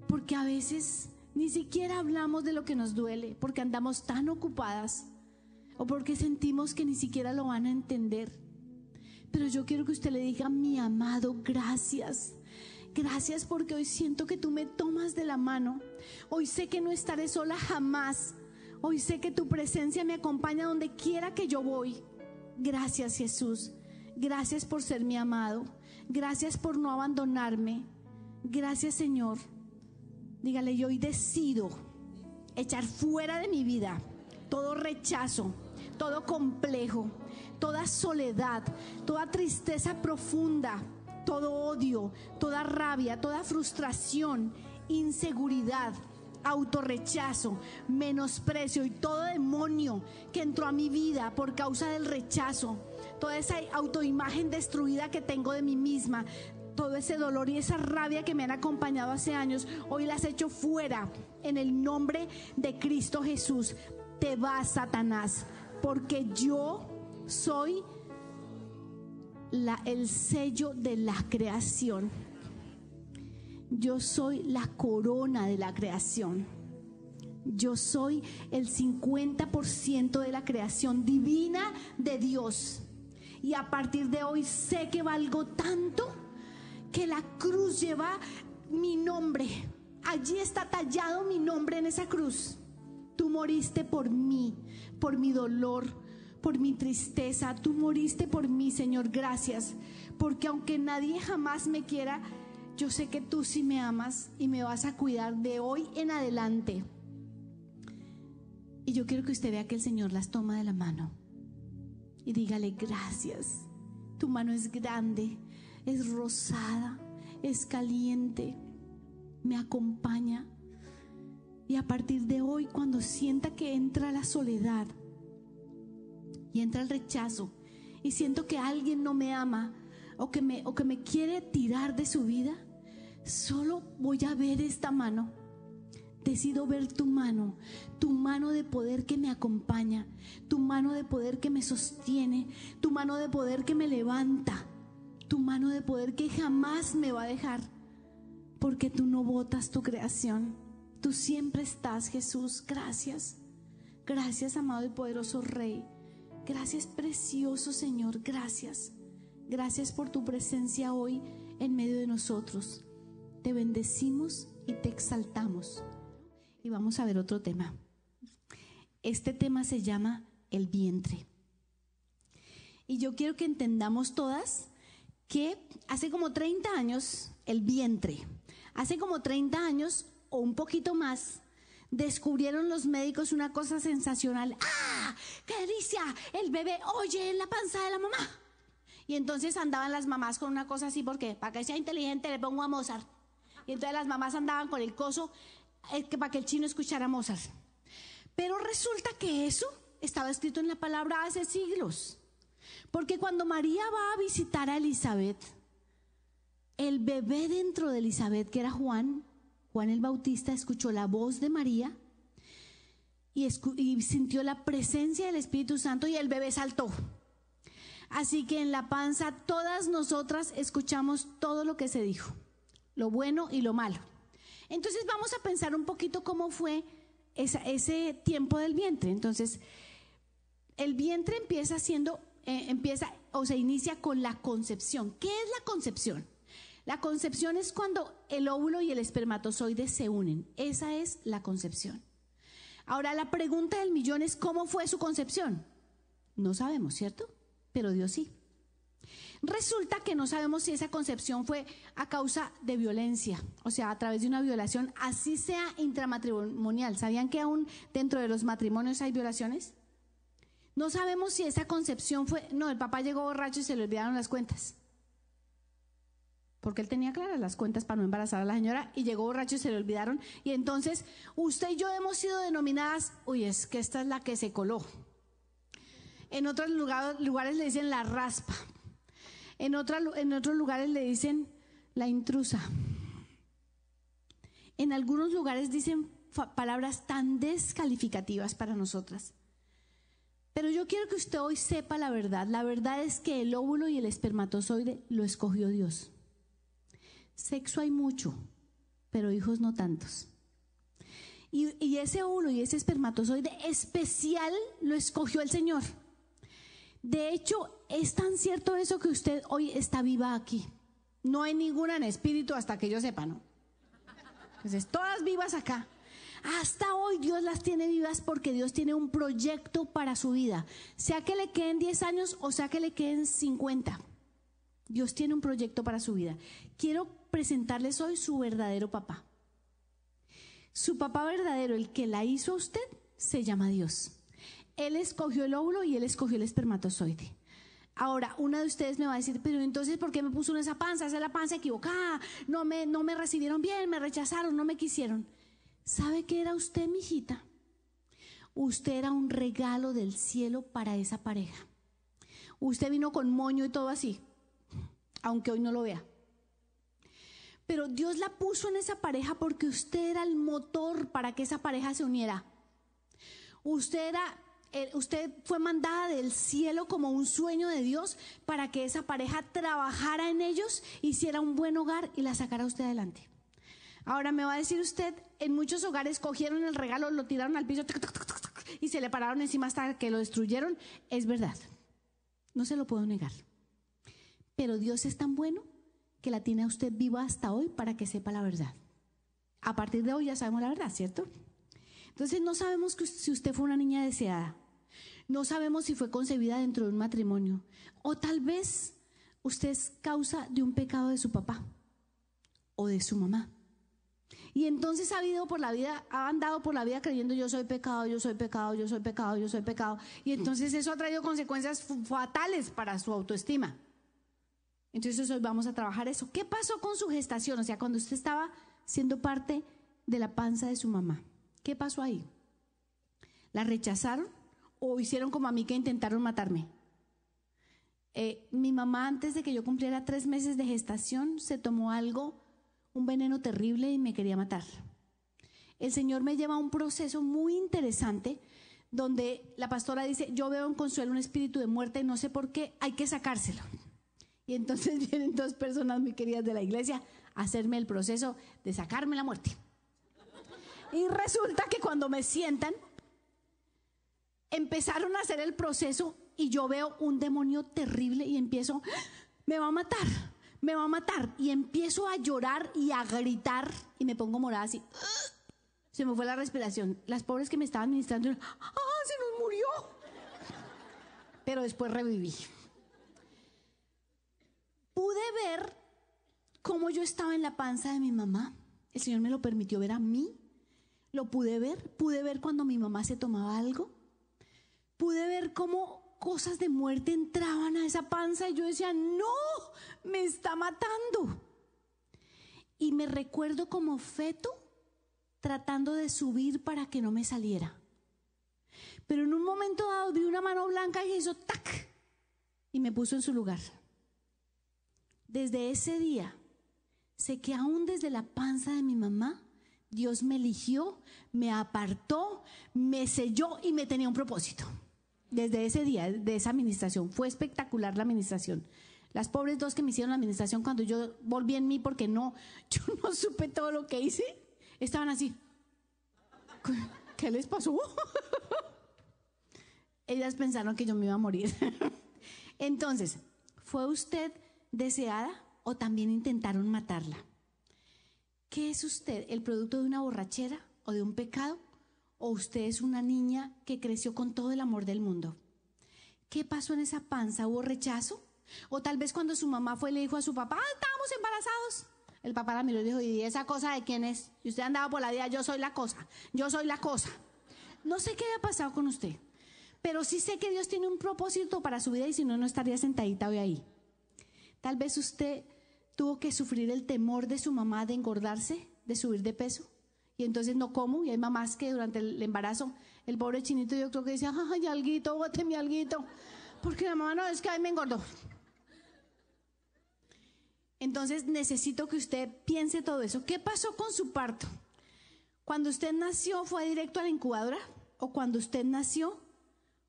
A: porque a veces ni siquiera hablamos de lo que nos duele, porque andamos tan ocupadas o porque sentimos que ni siquiera lo van a entender. Pero yo quiero que usted le diga, mi amado, gracias. Gracias porque hoy siento que tú me tomas de la mano. Hoy sé que no estaré sola jamás. Hoy sé que tu presencia me acompaña donde quiera que yo voy. Gracias Jesús. Gracias por ser mi amado. Gracias por no abandonarme. Gracias Señor. Dígale, yo hoy decido echar fuera de mi vida todo rechazo, todo complejo, toda soledad, toda tristeza profunda, todo odio, toda rabia, toda frustración, inseguridad, autorrechazo, menosprecio y todo demonio que entró a mi vida por causa del rechazo, toda esa autoimagen destruida que tengo de mí misma, todo ese dolor y esa rabia que me han acompañado hace años, hoy las echo fuera en el nombre de Cristo Jesús. Te vas, Satanás, porque yo soy el sello de la creación yo soy la corona de la creación. Yo soy el 50% de la creación divina de Dios. Y a partir de hoy sé que valgo tanto que la cruz lleva mi nombre. Allí está tallado mi nombre en esa cruz. Tú moriste por mí, por mi dolor, por mi tristeza. Tú moriste por mí, Señor. Gracias. Porque aunque nadie jamás me quiera, yo sé que tú sí me amas y me vas a cuidar de hoy en adelante. Y yo quiero que usted vea que el Señor las toma de la mano y dígale gracias. Tu mano es grande, es rosada, es caliente, me acompaña. Y a partir de hoy, cuando sienta que entra la soledad y entra el rechazo y siento que alguien no me ama o que me, o que me quiere tirar de su vida, solo voy a ver esta mano. Decido ver tu mano, tu mano de poder que me acompaña, tu mano de poder que me sostiene, tu mano de poder que me levanta, tu mano de poder que jamás me va a dejar, porque tú no botas tu creación. Tú siempre estás, Jesús. Gracias. Gracias, amado y poderoso Rey. Gracias, precioso Señor. Gracias. Gracias por tu presencia hoy en medio de nosotros te bendecimos y te exaltamos. Y vamos a ver otro tema. Este tema se llama el vientre. Y yo quiero que entendamos todas que hace como 30 años, el vientre, hace como 30 años o un poquito más, descubrieron los médicos una cosa sensacional. ¡Ah! ¡Qué delicia! El bebé oye en la panza de la mamá. Y entonces andaban las mamás con una cosa así porque, para que sea inteligente, le pongo a Mozart. Y entonces las mamás andaban con el coso eh, para que el chino escuchara Mozart. Pero resulta que eso estaba escrito en la palabra hace siglos. Porque cuando María va a visitar a Elizabeth, el bebé dentro de Elizabeth, que era Juan, Juan el Bautista, escuchó la voz de María y, y, sintió la presencia del Espíritu Santo y el bebé saltó. Así que en la panza todas nosotras escuchamos todo lo que se dijo lo bueno y lo malo. Entonces vamos a pensar un poquito cómo fue ese tiempo del vientre. Entonces, el vientre empieza siendo, eh, empieza o se inicia con la concepción. ¿Qué es la concepción? La concepción es cuando el óvulo y el espermatozoide se unen. Esa es la concepción. Ahora, la pregunta del millón es, ¿cómo fue su concepción? No sabemos, ¿cierto? Pero Dios sí. Resulta que no sabemos si esa concepción fue a causa de violencia, o sea, a través de una violación, así sea intramatrimonial. ¿Sabían que aún dentro de los matrimonios hay violaciones? No sabemos si esa concepción fue, no, el papá llegó borracho y se le olvidaron las cuentas. Porque él tenía claras las cuentas para no embarazar a la señora y llegó borracho y se le olvidaron. Y entonces usted y yo hemos sido denominadas, uy, es que esta es la que se coló. En otros lugares, lugares le dicen la raspa. En, otra, en otros lugares le dicen la intrusa. En algunos lugares dicen palabras tan descalificativas para nosotras. Pero yo quiero que usted hoy sepa la verdad. La verdad es que el óvulo y el espermatozoide lo escogió Dios. Sexo hay mucho, pero hijos no tantos. Y, y, ese óvulo y ese espermatozoide especial lo escogió el Señor. De hecho, es tan cierto eso que usted hoy está viva aquí. No hay ninguna en espíritu hasta que yo sepa, ¿no? Entonces, todas vivas acá. Hasta hoy Dios las tiene vivas porque Dios tiene un proyecto para su vida. Sea que le queden 10 años o sea que le queden 50. Dios tiene un proyecto para su vida. Quiero presentarles hoy su verdadero papá. Su papá verdadero, el que la hizo a usted, se llama Dios. Él escogió el óvulo y él escogió el espermatozoide. Ahora, una de ustedes me va a decir, pero entonces, ¿por qué me puso en esa panza? Esa es la panza equivocada. No me, no me recibieron bien, me rechazaron, no me quisieron. ¿Sabe qué era usted, mijita? Usted era un regalo del cielo para esa pareja. Usted vino con moño y todo así, aunque hoy no lo vea. Pero Dios la puso en esa pareja porque usted era el motor para que esa pareja se uniera. Usted era eh, usted fue mandada del cielo como un sueño de Dios para que esa pareja trabajara en ellos, hiciera un buen hogar y la sacara usted adelante. Ahora me va a decir usted, en muchos hogares cogieron el regalo, lo tiraron al piso y se le pararon encima hasta que lo destruyeron. Es verdad, no se lo puedo negar. Pero Dios es tan bueno que la tiene a usted viva hasta hoy para que sepa la verdad. A partir de hoy ya sabemos la verdad, ¿cierto? Entonces no sabemos si usted fue una niña deseada. No sabemos si fue concebida dentro de un matrimonio. O tal vez usted es causa de un pecado de su papá o de su mamá. Y entonces ha habido por la vida, ha andado por la vida creyendo yo soy pecado, yo soy pecado, yo soy pecado, yo soy pecado. Y entonces eso ha traído consecuencias fatales para su autoestima. Entonces hoy vamos a trabajar eso. ¿Qué pasó con su gestación? O sea, cuando usted estaba siendo parte de la panza de su mamá. ¿Qué pasó ahí? ¿La rechazaron o hicieron como a mí que intentaron matarme? Eh, mi mamá, antes de que yo cumpliera tres meses de gestación, se tomó algo, un veneno terrible y me quería matar. El Señor me lleva a un proceso muy interesante donde la pastora dice, yo veo en Consuelo un espíritu de muerte, y no sé por qué, hay que sacárselo. Y entonces vienen dos personas muy queridas de la iglesia a hacerme el proceso de sacarme la muerte. Y resulta que cuando me sientan, empezaron a hacer el proceso y yo veo un demonio terrible y empiezo, me va a matar, me va a matar. Y empiezo a llorar y a gritar y me pongo morada así. Se me fue la respiración. Las pobres que me estaban ministrando, ¡Ah, se nos murió! Pero después reviví. Pude ver cómo yo estaba en la panza de mi mamá. El Señor me lo permitió ver a mí lo pude ver, pude ver cuando mi mamá se tomaba algo, pude ver cómo cosas de muerte entraban a esa panza y yo decía, no, me está matando. Y me recuerdo como feto tratando de subir para que no me saliera. Pero en un momento dado vi una mano blanca y hizo tac y me puso en su lugar. Desde ese día sé que aún desde la panza de mi mamá Dios me eligió, me apartó, me selló y me tenía un propósito. Desde ese día, de esa administración, fue espectacular la administración. Las pobres dos que me hicieron la administración cuando yo volví en mí porque no, yo no supe todo lo que hice, estaban así. ¿Qué les pasó? Ellas pensaron que yo me iba a morir. Entonces, ¿fue usted deseada o también intentaron matarla? ¿Qué es usted? ¿El producto de una borrachera o de un pecado? ¿O usted es una niña que creció con todo el amor del mundo? ¿Qué pasó en esa panza? ¿Hubo rechazo? ¿O tal vez cuando su mamá fue le dijo a su papá, ah, estábamos embarazados? El papá la miró y dijo, ¿y esa cosa de quién es? Y usted andaba por la vida, yo soy la cosa, yo soy la cosa. No sé qué ha pasado con usted, pero sí sé que Dios tiene un propósito para su vida y si no, no estaría sentadita hoy ahí. Tal vez usted tuvo que sufrir el temor de su mamá de engordarse, de subir de peso. Y entonces no como, y hay mamás que durante el embarazo, el pobre chinito yo creo que decía, ay, alguito, bote mi alguito, porque la mamá no, es que ahí me engordó. Entonces necesito que usted piense todo eso. ¿Qué pasó con su parto? Cuando usted nació fue directo a la incubadora o cuando usted nació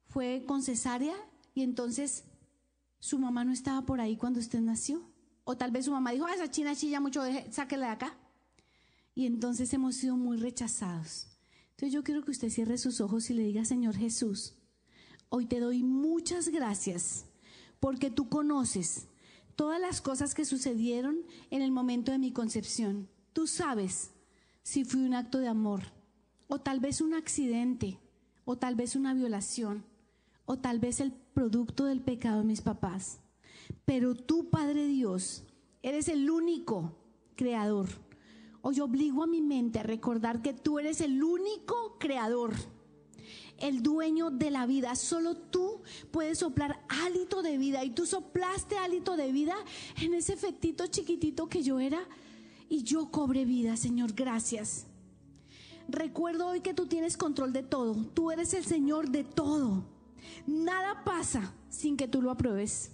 A: fue con cesárea y entonces su mamá no estaba por ahí cuando usted nació. O tal vez su mamá dijo, ah, esa china chilla mucho, sáquela de acá. Y entonces hemos sido muy rechazados. Entonces yo quiero que usted cierre sus ojos y le diga, Señor Jesús, hoy te doy muchas gracias porque tú conoces todas las cosas que sucedieron en el momento de mi concepción. Tú sabes si fue un acto de amor, o tal vez un accidente, o tal vez una violación, o tal vez el producto del pecado de mis papás. Pero tú, Padre Dios, eres el único creador. Hoy obligo a mi mente a recordar que tú eres el único creador, el dueño de la vida. Solo tú puedes soplar hálito de vida. Y tú soplaste hálito de vida en ese fetito chiquitito que yo era. Y yo cobré vida, Señor. Gracias. Recuerdo hoy que tú tienes control de todo. Tú eres el Señor de todo. Nada pasa sin que tú lo apruebes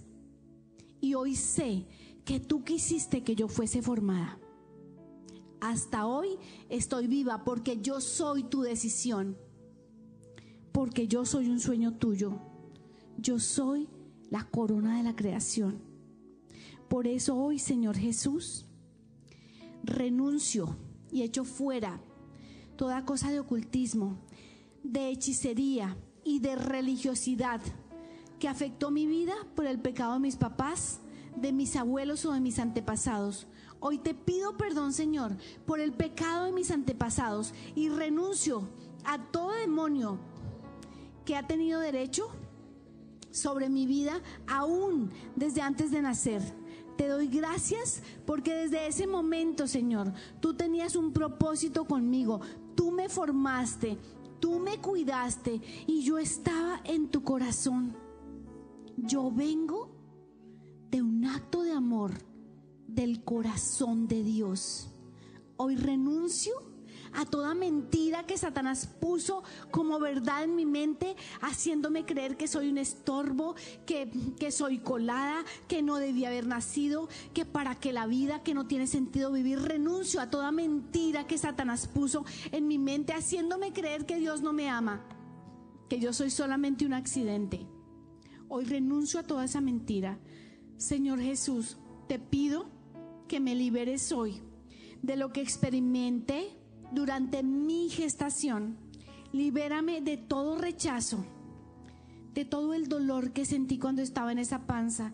A: y hoy sé que tú quisiste que yo fuese formada. Hasta hoy estoy viva porque yo soy tu decisión, porque yo soy un sueño tuyo, yo soy la corona de la creación. Por eso hoy, Señor Jesús, renuncio y echo fuera toda cosa de ocultismo, de hechicería y de religiosidad que afectó mi vida por el pecado de mis papás, de mis abuelos o de mis antepasados. Hoy te pido perdón, Señor, por el pecado de mis antepasados y renuncio a todo demonio que ha tenido derecho sobre mi vida aún desde antes de nacer. Te doy gracias porque desde ese momento, Señor, tú tenías un propósito conmigo, tú me formaste, tú me cuidaste y yo estaba en tu corazón yo vengo de un acto de amor del corazón de Dios. Hoy renuncio a toda mentira que Satanás puso como verdad en mi mente, haciéndome creer que soy un estorbo, que, soy colada, que no debía haber nacido, que para que la vida, que no tiene sentido vivir, renuncio a toda mentira que Satanás puso en mi mente, haciéndome creer que Dios no me ama, que yo soy solamente un accidente. Hoy renuncio a toda esa mentira. Señor Jesús, te pido que me liberes hoy de lo que experimenté durante mi gestación. Libérame de todo rechazo, de todo el dolor que sentí cuando estaba en esa panza,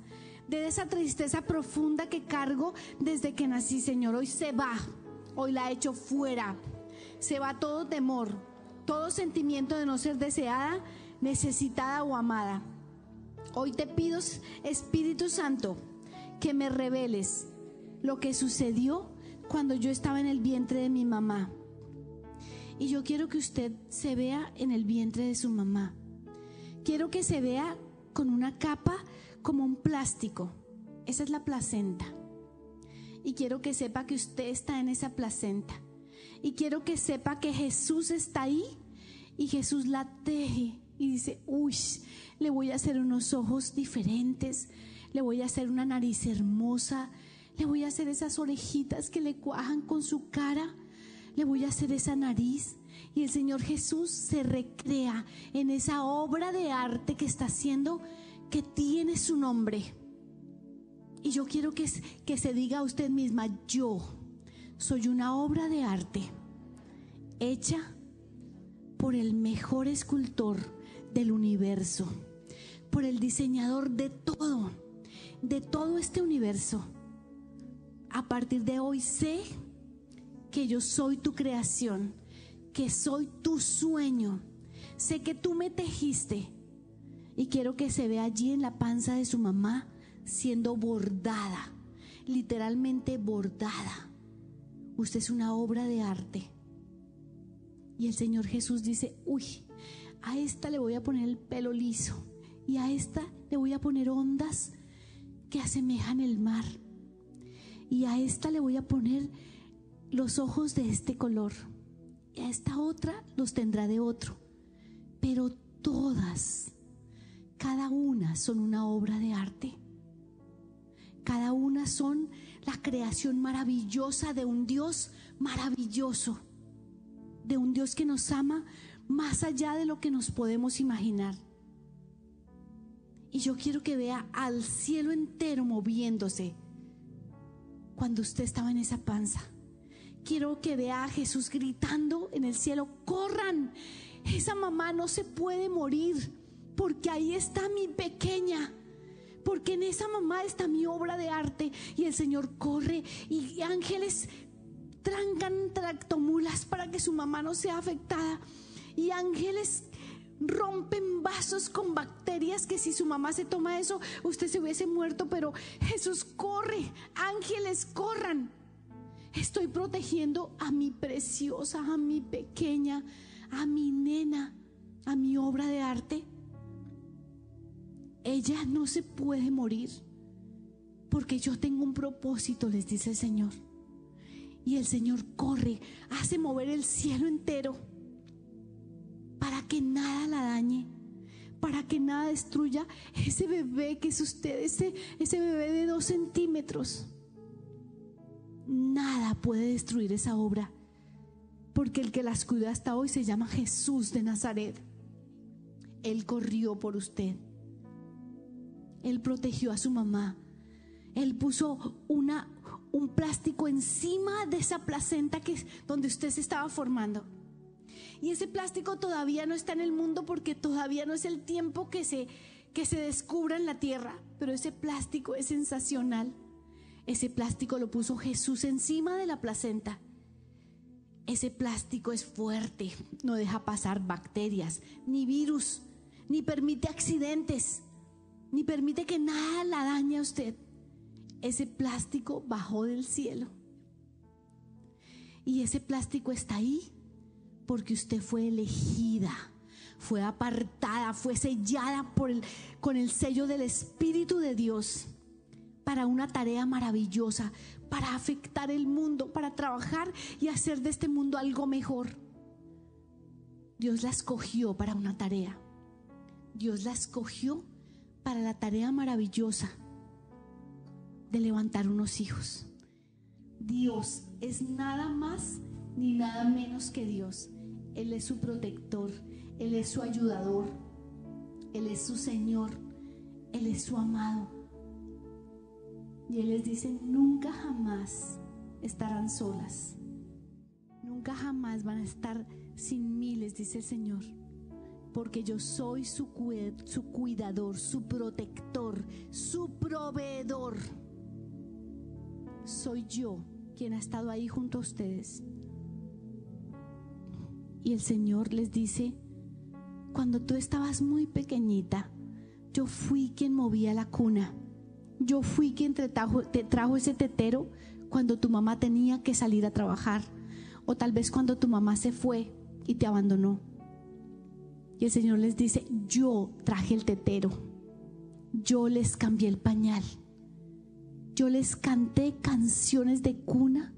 A: de esa tristeza profunda que cargo desde que nací, Señor. Hoy se va, hoy la echo fuera. Se va todo temor, todo sentimiento de no ser deseada, necesitada o amada. Hoy te pido, Espíritu Santo, que me reveles lo que sucedió cuando yo estaba en el vientre de mi mamá. Y yo quiero que usted se vea en el vientre de su mamá. Quiero que se vea con una capa como un plástico. Esa es la placenta. Y quiero que sepa que usted está en esa placenta. Y quiero que sepa que Jesús está ahí y Jesús la teje y dice, uy, le voy a hacer unos ojos diferentes, le voy a hacer una nariz hermosa, le voy a hacer esas orejitas que le cuajan con su cara, le voy a hacer esa nariz. Y el Señor Jesús se recrea en esa obra de arte que está haciendo, que tiene su nombre. Y yo quiero que, que se diga a usted misma, yo soy una obra de arte hecha por el mejor escultor del universo, por el diseñador de todo, de todo este universo. A partir de hoy sé que yo soy tu creación, que soy tu sueño. Sé que tú me tejiste y quiero que se vea allí en la panza de su mamá siendo bordada, literalmente bordada. Usted es una obra de arte. Y el Señor Jesús dice, uy, a esta le voy a poner el pelo liso y a esta le voy a poner ondas que asemejan el mar y a esta le voy a poner los ojos de este color y a esta otra los tendrá de otro. Pero todas, cada una son una obra de arte. Cada una son la creación maravillosa de un Dios maravilloso, de un Dios que nos ama más allá de lo que nos podemos imaginar. Y yo quiero que vea al cielo entero moviéndose cuando usted estaba en esa panza. Quiero que vea a Jesús gritando en el cielo, corran, esa mamá no se puede morir, porque ahí está mi pequeña porque en esa mamá está mi obra de arte y el Señor corre y ángeles trancan tractomulas para que su mamá no sea afectada. Y ángeles rompen vasos con bacterias que si su mamá se toma eso, usted se hubiese muerto, pero Jesús corre, ángeles corran. Estoy protegiendo a mi preciosa, a mi pequeña, a mi nena, a mi obra de arte. Ella no se puede morir porque yo tengo un propósito, les dice el Señor. Y el Señor corre, hace mover el cielo entero para que nada la dañe, para que nada destruya ese bebé que es usted, ese, ese bebé de dos centímetros. Nada puede destruir esa obra, porque el que las cuida hasta hoy se llama Jesús de Nazaret. Él corrió por usted. Él protegió a su mamá. Él puso una, un plástico encima de esa placenta que donde usted se estaba formando. Y ese plástico todavía no está en el mundo porque todavía no es el tiempo que se, que se descubra en la tierra. Pero ese plástico es sensacional. Ese plástico lo puso Jesús encima de la placenta. Ese plástico es fuerte, no deja pasar bacterias, ni virus, ni permite accidentes, ni permite que nada la dañe a usted. Ese plástico bajó del cielo. Y ese plástico está ahí porque usted fue elegida, fue apartada, fue sellada con el sello del Espíritu de Dios para una tarea maravillosa, para afectar el mundo, para trabajar y hacer de este mundo algo mejor. Dios la escogió para una tarea. Dios la escogió para la tarea maravillosa de levantar unos hijos. Dios es nada más ni nada menos que Dios. Él es su protector, Él es su ayudador, Él es su Señor, Él es su amado. Y Él les dice, nunca jamás estarán solas, nunca jamás van a estar sin mí, les dice el Señor, porque yo soy su, su cuidador, su protector, su proveedor. Soy yo quien ha estado ahí junto a ustedes y el Señor les dice, cuando tú estabas muy pequeñita, yo fui quien movía la cuna. Yo fui quien te trajo, trajo ese tetero cuando tu mamá tenía que salir a trabajar. O tal vez cuando tu mamá se fue y te abandonó. Y el Señor les dice, yo traje el tetero. Yo les cambié el pañal. Yo les canté canciones de cuna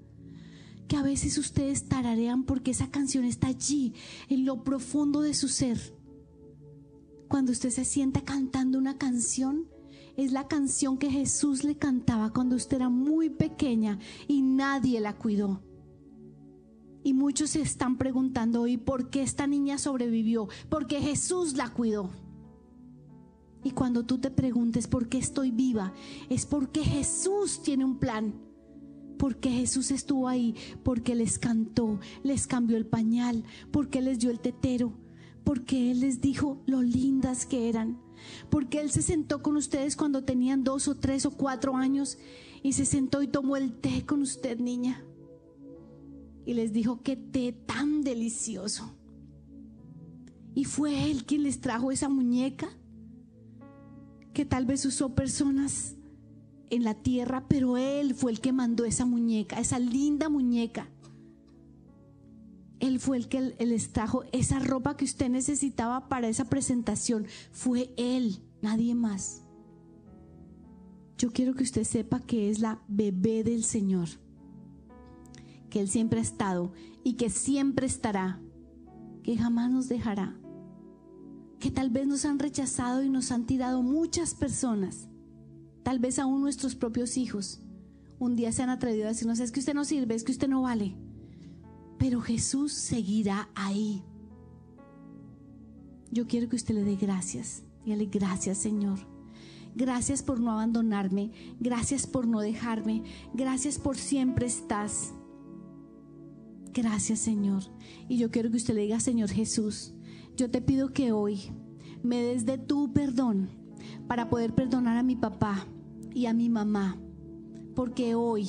A: que a veces ustedes tararean porque esa canción está allí, en lo profundo de su ser. Cuando usted se sienta cantando una canción, es la canción que Jesús le cantaba cuando usted era muy pequeña y nadie la cuidó. Y muchos se están preguntando hoy por qué esta niña sobrevivió, porque Jesús la cuidó. Y cuando tú te preguntes por qué estoy viva, es porque Jesús tiene un plan porque Jesús estuvo ahí, porque les cantó, les cambió el pañal, porque les dio el tetero, porque Él les dijo lo lindas que eran, porque Él se sentó con ustedes cuando tenían dos o tres o cuatro años y se sentó y tomó el té con usted, niña. Y les dijo, qué té tan delicioso. Y fue Él quien les trajo esa muñeca que tal vez usó personas en la tierra, pero Él fue el que mandó esa muñeca, esa linda muñeca. Él fue el que les trajo esa ropa que usted necesitaba para esa presentación. Fue Él, nadie más. Yo quiero que usted sepa que es la bebé del Señor, que Él siempre ha estado y que siempre estará, que jamás nos dejará, que tal vez nos han rechazado y nos han tirado muchas personas Tal vez aún nuestros propios hijos un día se han atrevido a decirnos, es que usted no sirve, es que usted no vale. Pero Jesús seguirá ahí. Yo quiero que usted le dé gracias. Dígale gracias, Señor. Gracias por no abandonarme. Gracias por no dejarme. Gracias por siempre estás. Gracias, Señor. Y yo quiero que usted le diga, Señor Jesús, yo te pido que hoy me des de tu perdón para poder perdonar a mi papá, y a mi mamá, porque hoy,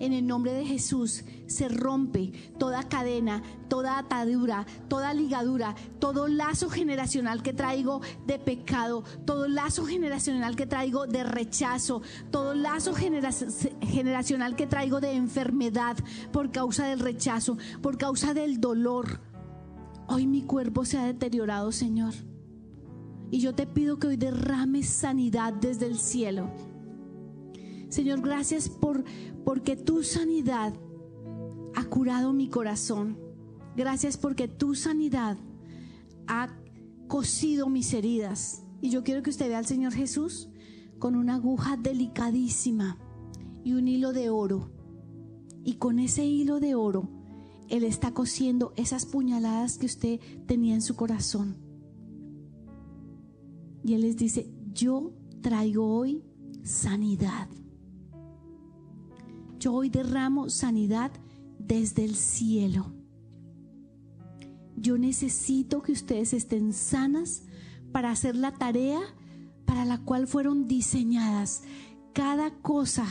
A: en el nombre de Jesús, se rompe toda cadena, toda atadura, toda ligadura, todo lazo generacional que traigo de pecado, todo lazo generacional que traigo de rechazo, todo lazo generacional que traigo de enfermedad por causa del rechazo, por causa del dolor. Hoy mi cuerpo se ha deteriorado, Señor. Y yo te pido que hoy derrames sanidad desde el cielo Señor, gracias por porque tu sanidad ha curado mi corazón. Gracias porque tu sanidad ha cosido mis heridas. Y yo quiero que usted vea al Señor Jesús con una aguja delicadísima y un hilo de oro. Y con ese hilo de oro, Él está cosiendo esas puñaladas que usted tenía en su corazón. Y Él les dice, yo traigo hoy sanidad yo hoy derramo sanidad desde el cielo. Yo necesito que ustedes estén sanas para hacer la tarea para la cual fueron diseñadas. Cada cosa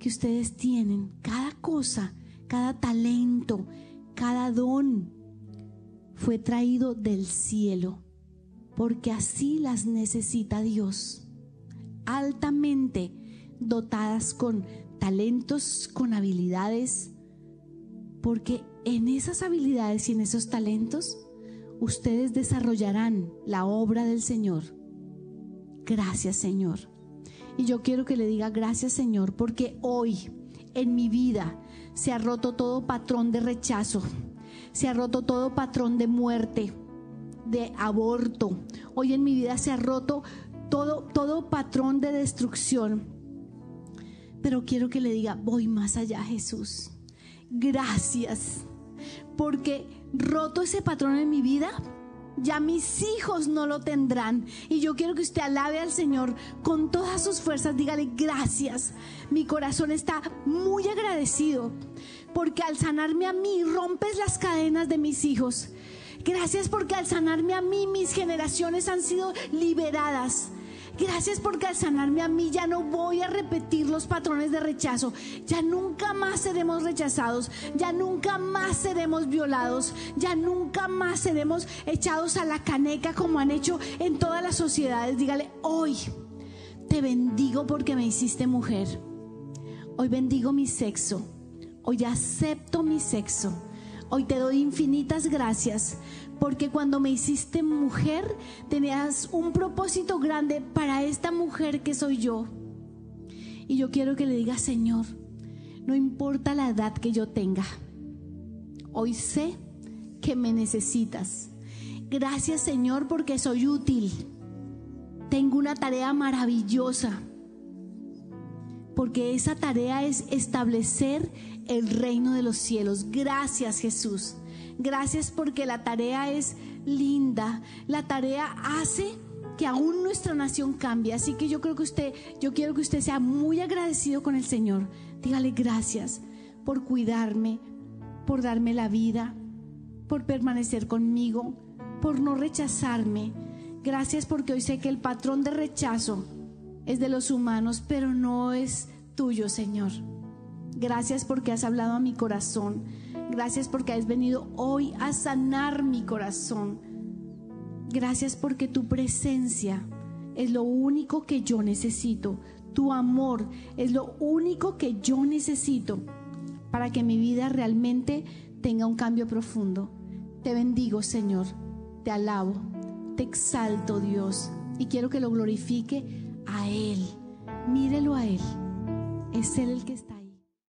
A: que ustedes tienen, cada cosa, cada talento, cada don fue traído del cielo, porque así las necesita Dios, altamente dotadas con talentos, con habilidades, porque en esas habilidades y en esos talentos ustedes desarrollarán la obra del Señor. Gracias Señor. Y yo quiero que le diga gracias Señor, porque hoy en mi vida se ha roto todo patrón de rechazo, se ha roto todo patrón de muerte, de aborto. Hoy en mi vida se ha roto todo, todo patrón de destrucción pero quiero que le diga, voy más allá, Jesús. Gracias. Porque roto ese patrón en mi vida, ya mis hijos no lo tendrán. Y yo quiero que usted alabe al Señor con todas sus fuerzas. Dígale gracias. Mi corazón está muy agradecido porque al sanarme a mí rompes las cadenas de mis hijos. Gracias porque al sanarme a mí mis generaciones han sido liberadas. Gracias porque al sanarme a mí ya no voy a repetir los patrones de rechazo. Ya nunca más seremos rechazados. Ya nunca más seremos violados. Ya nunca más seremos echados a la caneca como han hecho en todas las sociedades. Dígale, hoy te bendigo porque me hiciste mujer. Hoy bendigo mi sexo. Hoy acepto mi sexo. Hoy te doy infinitas gracias porque cuando me hiciste mujer tenías un propósito grande para esta mujer que soy yo. Y yo quiero que le digas, Señor, no importa la edad que yo tenga, hoy sé que me necesitas. Gracias Señor porque soy útil. Tengo una tarea maravillosa. Porque esa tarea es establecer el reino de los cielos. Gracias Jesús. Gracias porque la tarea es linda. La tarea hace que aún nuestra nación cambie. Así que yo creo que usted, yo quiero que usted sea muy agradecido con el Señor. Dígale gracias por cuidarme, por darme la vida, por permanecer conmigo, por no rechazarme. Gracias porque hoy sé que el patrón de rechazo es de los humanos, pero no es tuyo, Señor. Gracias porque has hablado a mi corazón. Gracias porque has venido hoy a sanar mi corazón. Gracias porque tu presencia es lo único que yo necesito. Tu amor es lo único que yo necesito para que mi vida realmente tenga un cambio profundo. Te bendigo, Señor. Te alabo. Te exalto, Dios. Y quiero que lo glorifique a Él. Mírelo a Él. Es Él el que está.